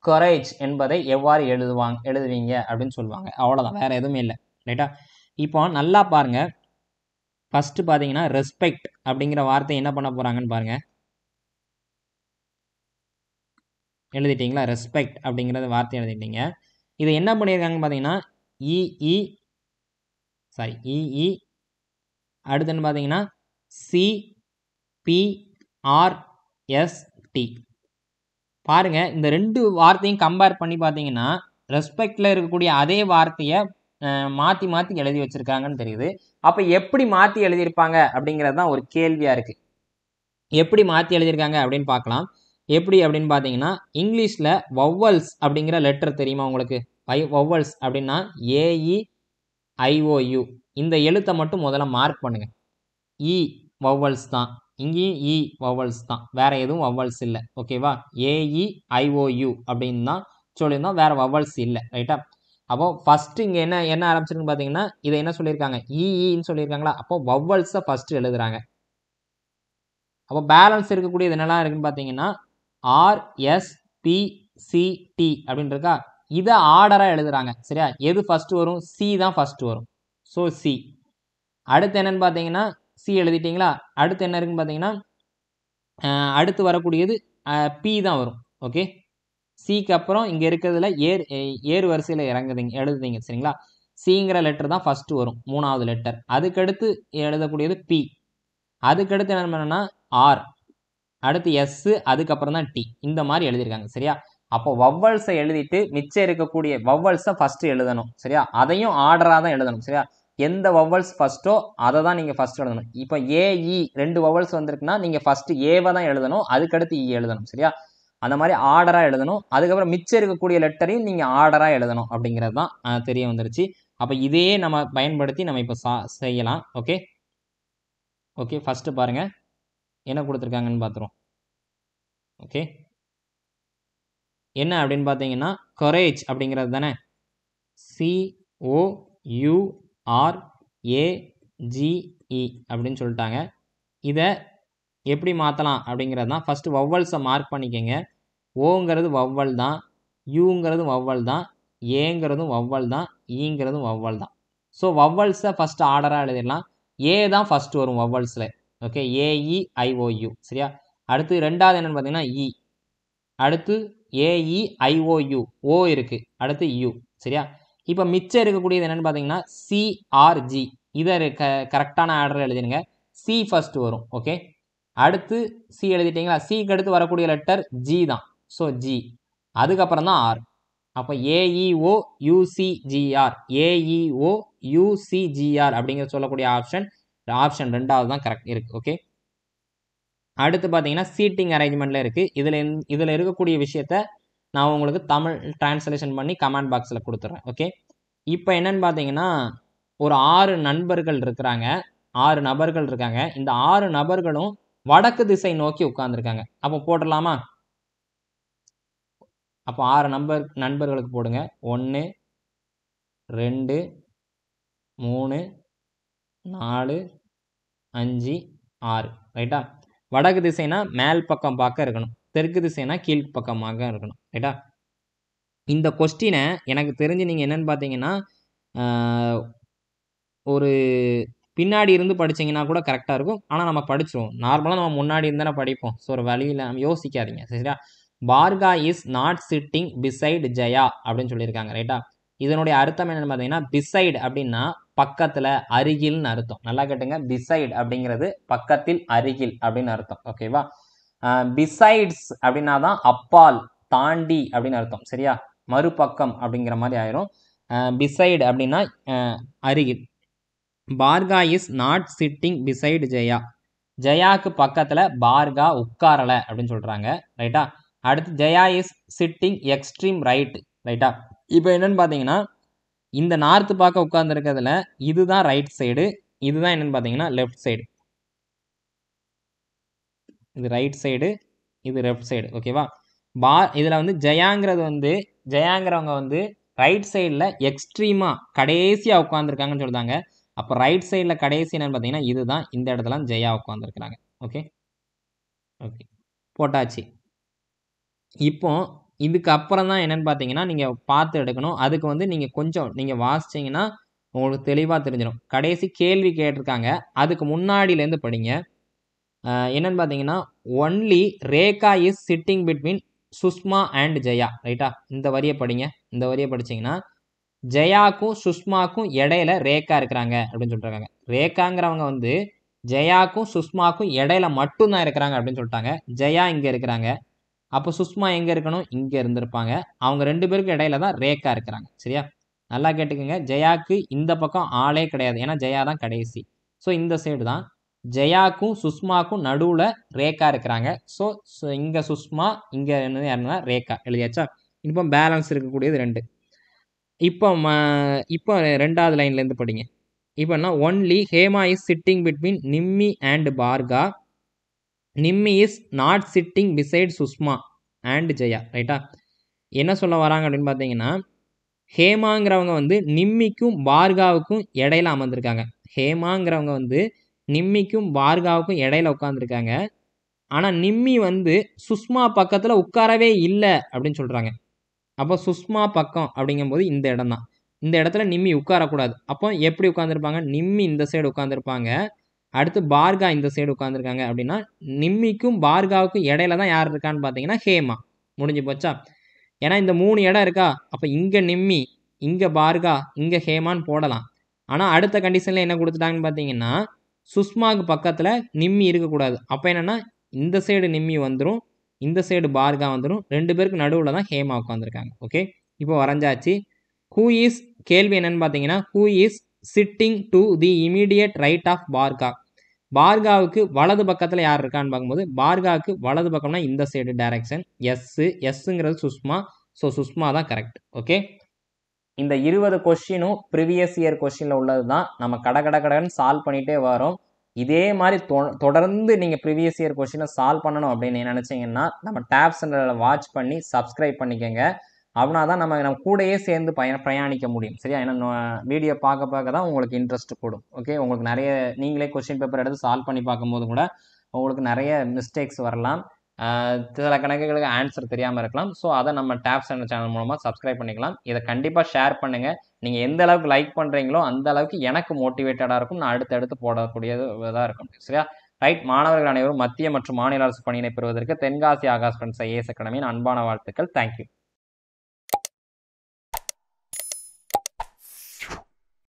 கொரேஜ் என்பதை எவ்வாறு எழுதுவாங்க எழுதுவீங்க அப்படின்னு சொல்லுவாங்க அவ்வளோதான் வேறு எதுவுமே இல்லை ரைட்டா இப்போ நல்லா பாருங்கள் ஃபஸ்ட்டு பார்த்தீங்கன்னா ரெஸ்பெக்ட் அப்படிங்கிற வார்த்தை என்ன பண்ண போகிறாங்கன்னு பாருங்கள் எழுதிட்டிங்களா ரெஸ்பெக்ட் அப்படிங்கிறத வார்த்தை எழுதிட்டீங்க இது என்ன பண்ணியிருக்காங்கன்னு பார்த்தீங்கன்னா இஇ சாரி இஇ அடுத்துன்னு பார்த்தீங்கன்னா சிபி ஆர்எஸ்டி பாருங்கள் இந்த ரெண்டு வார்த்தையும் கம்பேர் பண்ணி பார்த்தீங்கன்னா ரெஸ்பெக்டில் இருக்கக்கூடிய அதே வார்த்தையை மாற்றி மாற்றி எழுதி வச்சுருக்காங்கன்னு தெரியுது அப்போ எப்படி மாற்றி எழுதியிருப்பாங்க அப்படிங்கிறது தான் ஒரு கேள்வியாக இருக்குது எப்படி மாற்றி எழுதியிருக்காங்க அப்படின்னு பார்க்கலாம் எப்படி அப்படின்னு பார்த்தீங்கன்னா இங்கிலீஷில் வவ்வல்ஸ் அப்படிங்கிற லெட்டர் தெரியுமா உங்களுக்கு ஐ வவ்வல்ஸ் அப்படின்னா ஏஇ ஐஓயு e இந்த எழுத்தை மட்டும் முதல்ல மார்க் பண்ணுங்கள் இ e, வவ்வல்ஸ் தான் இங்கேயும் இ e வவல்ஸ் தான் வேறு எதுவும் வவல்ஸ் இல்லை ஓகேவா ஏஇ ஐஓயு e, அப்படின்னு தான் சொல்லியிருந்தோம் வேறு வவல்ஸ் இல்லை ரைட்டா அப்போது ஃபஸ்ட்டு இங்கே என்ன என்ன ஆரம்பிச்சிருக்குன்னு பார்த்தீங்கன்னா இதை என்ன சொல்லியிருக்காங்க இஇன்னு e, சொல்லியிருக்காங்களா அப்போ வவ்வல்ஸை ஃபஸ்ட்டு எழுதுறாங்க அப்போ பேலன்ஸ் இருக்கக்கூடிய இது என்னெல்லாம் இருக்குன்னு பார்த்தீங்கன்னா ஆர்எஸ்பிசிடி அப்படின்னு இருக்கா இதை ஆர்டராக எழுதுகிறாங்க சரியா எது ஃபஸ்ட்டு வரும் சி தான் ஃபஸ்ட்டு வரும் ஸோ சி அடுத்து என்னென்னு பார்த்தீங்கன்னா சி எழுதிட்டிங்களா அடுத்து என்ன இருக்குன்னு பார்த்தீங்கன்னா அடுத்து வரக்கூடியது பி தான் வரும் ஓகே சிக்கு அப்புறம் இங்கே இருக்கிறதுல ஏர் ஏறு வரிசையில் இறங்குதிங்க எழுதுதிங்க சரிங்களா சிங்கிற லெட்டர் தான் ஃபஸ்ட்டு வரும் மூணாவது லெட்டர் அதுக்கடுத்து எழுதக்கூடியது பி அதுக்கடுத்து என்ன பண்ணணும்னா ஆர் அடுத்து எஸ்ஸு அதுக்கப்புறம் தான் டி இந்த மாதிரி எழுதியிருக்காங்க சரியா அப்போ வவ்வல்ஸை எழுதிட்டு மிச்சம் இருக்கக்கூடிய வவ்வல்ஸை ஃபஸ்ட்டு எழுதணும் சரியா அதையும் ஆர்டராக தான் எழுதணும் சரியா எந்த வவல்ஸ் ஃபஸ்ட்டோ அதை தான் நீங்கள் ஃபஸ்ட் எழுதணும் இப்போ ஏஇ e ரெண்டு வவல்ஸ் வந்திருக்குன்னா நீங்கள் ஃபஸ்ட்டு ஏவை தான் எழுதணும் அதுக்கடுத்து இ e எழுதணும் சரியா அந்த மாதிரி ஆர்டராக எழுதணும் அதுக்கப்புறம் மிச்சம் இருக்கக்கூடிய லெட்டரையும் நீங்கள் ஆர்டராக எழுதணும் அப்படிங்கிறது தான் தெரிய வந்துருச்சு அப்போ இதே நம்ம பயன்படுத்தி நம்ம இப்போ சா செய்யலாம் ஓகே ஓகே ஃபஸ்ட்டு பாருங்கள் என்ன கொடுத்துருக்காங்கன்னு பார்த்துருவோம் ஓகே என்ன அப்படின்னு பார்த்தீங்கன்னா கொரேஜ் அப்படிங்கிறது தானே சிஓ யூ ஆர்ஏஜிஇ e அப்படின்னு சொல்லிட்டாங்க இதை எப்படி மாற்றலாம் அப்படிங்கிறது தான் ஃபஸ்ட்டு வவ்வல்ஸை மார்க் பண்ணிக்கோங்க ஓங்கிறது வவ்வல் தான் யூங்கிறது வவ்வல் தான் ஏங்கிறதும் வவ்வல் தான் ஈங்கிறதும் e வவ்வல் தான் ஸோ வவ்வல்ஸை ஃபஸ்ட்டு ஆர்டராக எழுதிடலாம் ஏ தான் ஃபஸ்ட்டு வரும் வவ்வல்ஸில் ஓகே ஏஇ ஐஓயூ சரியா அடுத்து ரெண்டாவது என்னென்னு பார்த்தீங்கன்னா இ e. அடுத்து ஏஇ ஐஓயு ஓ இருக்குது அடுத்து யூ சரியா இப்போ மிச்சம் இருக்கக்கூடியது என்னென்னு பார்த்தீங்கன்னா சிஆர்ஜி இதை க கரெக்டான ஆர்டர் எழுதிடுங்க சி ஃபஸ்ட்டு வரும் ஓகே அடுத்து சி எழுதிட்டிங்களா சிக்கு அடுத்து வரக்கூடிய லெட்டர் ஜி தான் ஸோ ஜி அதுக்கப்புறம் தான் ஆர் அப்போ ஏஇஓ யூசிஜிஆர் ஏஇஓ யூசிஜிஆர் அப்படிங்கிற சொல்லக்கூடிய ஆப்ஷன் ஆப்ஷன் ரெண்டாவது தான் கரெக்ட் இருக்குது ஓகே அடுத்து பார்த்தீங்கன்னா சீட்டிங் அரேஞ்ச்மெண்ட்டில் இருக்குது இதில் இதில் இருக்கக்கூடிய விஷயத்த நான் உங்களுக்கு தமிழ் டிரான்ஸ்லேஷன் பண்ணி கமெண்ட் பாக்ஸில் கொடுத்துட்றேன் ஓகே இப்போ என்னென்னு பார்த்தீங்கன்னா ஒரு ஆறு நண்பர்கள் இருக்கிறாங்க ஆறு நபர்கள் இருக்காங்க இந்த ஆறு நபர்களும் வடக்கு திசை நோக்கி உட்காந்துருக்காங்க அப்போ போடலாமா அப்போ ஆறு நம்பர் நண்பர்களுக்கு போடுங்க ஒன்று ரெண்டு மூணு நாலு அஞ்சு ஆறு ரைட்டா வடக்கு திசைனா மேல் பக்கம் பார்க்க இருக்கணும் தெற்கு திசைனா கீழ் பக்கமாக இருக்கணும் ரைட்டா இந்த கொஸ்டினை எனக்கு தெரிஞ்சு நீங்கள் என்னென்னு பார்த்தீங்கன்னா ஒரு பின்னாடி இருந்து படித்தீங்கன்னா கூட கரெக்டாக இருக்கும் ஆனால் நம்ம படிச்சிருவோம் நார்மலாக நம்ம முன்னாடி இருந்து படிப்போம் ஸோ ஒரு வழியில் நம்ம யோசிக்காதீங்க சரியா Barkha is not sitting beside Jaya அப்படின்னு சொல்லியிருக்காங்க ரைட்டா இதனுடைய அர்த்தம் என்னென்னு பார்த்தீங்கன்னா பிசைடு அப்படின்னா பக்கத்தில் அருகில்னு அர்த்தம் நல்லா கேட்டுங்க பிசைடு அப்படிங்கிறது பக்கத்தில் அருகில் அப்படின்னு அர்த்தம் ஓகேவா பிசைட்ஸ் அப்படின்னா தான் அப்பால் தாண்டி அப்படின்னு அர்த்தம் சரியா மறுபக்கம் அப்படிங்கிற மாதிரி ஆயிரும் பிசைடு அப்படின்னா அருகில் Barkha is not sitting beside Jaya ஜெயாக்கு பக்கத்தில் பார்கா உட்காரலை அப்படின்னு சொல்கிறாங்க ரைட்டா அடுத்து Jaya is sitting extreme right ரைட்டா இப்போ என்னென்னு பார்த்தீங்கன்னா இந்த நார்த்து பார்க்க உட்கார்ந்துருக்கிறதுல இதுதான் ரைட் சைடு இதுதான் என்னென்னு பார்த்தீங்கன்னா லெஃப்ட் சைடு இது ரைட் சைடு இது லெஃப்ட் சைடு ஓகேவா பா இதில் வந்து ஜெயாங்கிறது வந்து ஜெயாங்கிறவங்க வந்து ரைட் சைடில் எக்ஸ்ட்ரீமாக கடைசியாக உட்காந்துருக்காங்கன்னு சொல்கிறாங்க அப்போ ரைட் சைடில் கடைசி என்னன்னு பார்த்தீங்கன்னா இதுதான் இந்த இடத்துல ஜெயா உட்காந்துருக்குறாங்க ஓகே ஓகே போட்டாச்சு இப்போ இதுக்கப்புறம் தான் என்னென்னு பார்த்தீங்கன்னா நீங்கள் பார்த்து எடுக்கணும் அதுக்கு வந்து நீங்கள் கொஞ்சம் நீங்கள் வாசிச்சிங்கன்னா உங்களுக்கு தெளிவாக தெரிஞ்சிடும் கடைசி கேள்வி கேட்டிருக்காங்க அதுக்கு முன்னாடியிலேருந்து படிங்க என்னன்னு பார்த்தீங்கன்னா only Rekha is sitting between Sushma and Jaya ரைட்டா இந்த வரியை படிங்க இந்த வரியை படிச்சிங்கன்னா ஜெயாக்கும் சுஷ்மாக்கும் இடையில ரேகா இருக்கிறாங்க அப்படின்னு சொல்லிட்டுருக்காங்க ரேகாங்கிறவங்க வந்து ஜெயாக்கும் சுஷ்மாக்கும் இடையில மட்டும்தான் இருக்கிறாங்க அப்படின்னு சொல்லிட்டாங்க ஜெயா இங்கே இருக்கிறாங்க அப்போ சுஷ்மா எங்கே இருக்கணும் இங்கே இருந்திருப்பாங்க அவங்க ரெண்டு பேருக்கும் இடையில தான் ரேகா இருக்கிறாங்க சரியா நல்லா கேட்டுக்கோங்க ஜெயாக்கு இந்த பக்கம் ஆளே கிடையாது ஏன்னா ஜெயா தான் கடைசி ஸோ இந்த சைடு தான் ஜெயாக்கும் சுஷ்மாக்கும் நடுவில் ரேக்கா இருக்கிறாங்க ஸோ இங்கே சுஷ்மா இங்கே என்னது யாருன்னா ரேக்கா எழுதியாச்சா இப்போ பேலன்ஸ் இருக்கக்கூடியது ரெண்டு இப்போ இப்போ ரெண்டாவது லைன்லேருந்து படிங்க இப்போனா only Hema is sitting between Nimmi and Barkha Nimmi is not sitting beside Sushma and Jaya ரைட்டா என்ன சொல்ல வராங்க அப்படின்னு பார்த்தீங்கன்னா ஹேமாங்கிறவங்க வந்து நிம்மிக்கும் பார்காவுக்கும் இடையில அமர்ந்திருக்காங்க ஹேமாங்கிறவங்க வந்து நிம்மிக்கும் பார்காவுக்கும் இடையில உட்காந்துருக்காங்க ஆனால் நிம்மி வந்து சுஷ்மா பக்கத்தில் உட்காரவே இல்லை அப்படின்னு சொல்கிறாங்க அப்போ சுஷ்மா பக்கம் அப்படிங்கும்போது இந்த இடம் தான் இந்த இடத்துல நிம்மி உட்காரக்கூடாது அப்போ எப்படி உட்காந்துருப்பாங்க நிம்மி இந்த சைடு உட்காந்துருப்பாங்க அடுத்து பார்கா இந்த சைடு உட்காந்துருக்காங்க அப்படின்னா நிம்மிக்கும் பார்காவுக்கும் இடையில தான் யார் இருக்கான்னு பார்த்தீங்கன்னா ஹேமா முடிஞ்சு போச்சா ஏன்னா இந்த மூணு இடம் இருக்கா அப்போ இங்கே நிம்மி இங்கே பார்கா இங்கே ஹேமான்னு போடலாம் ஆனால் அடுத்த கண்டிஷனில் என்ன கொடுத்துட்டாங்கன்னு பார்த்தீங்கன்னா சுஷ்மாவுக்கு பக்கத்தில் நிம்மி இருக்கக்கூடாது அப்போ என்னென்னா இந்த சைடு நிம்மி வந்துடும் இந்த சைடு பார்கா வந்துடும் ரெண்டு பேருக்கு நடுவில் தான் ஹேமா உட்காந்துருக்காங்க ஓகே இப்போ வரைஞ்சாச்சு ஹூ இஸ் கேள்வி என்னென்னு பார்த்தீங்கன்னா who is sitting to the immediate right of Barkha பார்காவுக்கு வலது பக்கத்தில் யார் இருக்கான்னு பார்க்கும்போது பார்காவுக்கு வலது பக்கம்னா இந்த சைடு டைரக்ஷன் எஸ்ஸு எஸ்ஸுங்கிறது சுஷ்மா ஸோ சுஷ்மா தான் கரெக்ட் ஓகே இந்த இருபது கொஷினும் ப்ரிவியஸ் இயர் கொஷினில் உள்ளது தான் நம்ம கட கட கடன் சால்வ் பண்ணிகிட்டே வரோம் இதே மாதிரி தொ தொடர்ந்து நீங்கள் ப்ரீவியஸ் இயர் கொஷினை சால்வ் பண்ணணும் அப்படின்னு நினச்சிங்கன்னா நம்ம டேப் சென்டரில் வாட்ச் பண்ணி சப்ஸ்கிரைப் பண்ணிக்கோங்க அப்படின்னா தான் நம்ம நம்ம கூடயே சேர்ந்து பய பிரயாணிக்க முடியும் சரியா ஏன்னா வீடியோ பார்க்க பார்க்க தான் உங்களுக்கு இன்ட்ரெஸ்ட் கூடும் ஓகே உங்களுக்கு நிறைய நீங்களே கொஸ்டின் பேப்பர் எடுத்து சால்வ் பண்ணி பார்க்கும்போது கூட உங்களுக்கு நிறைய மிஸ்டேக்ஸ் வரலாம் சில கணக்குகளுக்கு ஆன்சர் தெரியாமல் இருக்கலாம் ஸோ அதை நம்ம டேப்ஸ் சேனல் சேனல் மூலமாக சப்ஸ்கிரைப் பண்ணிக்கலாம் இதை கண்டிப்பாக ஷேர் பண்ணுங்கள் நீங்கள் எந்த அளவுக்கு லைக் பண்ணுறீங்களோ அந்த அளவுக்கு எனக்கு மோட்டிவேட்டடாக இருக்கும் நான் அடுத்தடுத்து போடக்கூடியது இதாக இருக்கும் சரியா ரைட் மாணவர்கள் அனைவரும் மத்திய மற்றும் மாநில அரசு பணியினை பெறுவதற்கு தென்காசி ஆகாஷ் ஃப்ரெண்ட்ஸ் ஏஎஸ் அகாடமியின் அன்பான வாழ்த்துக்கள் தேங்க்யூ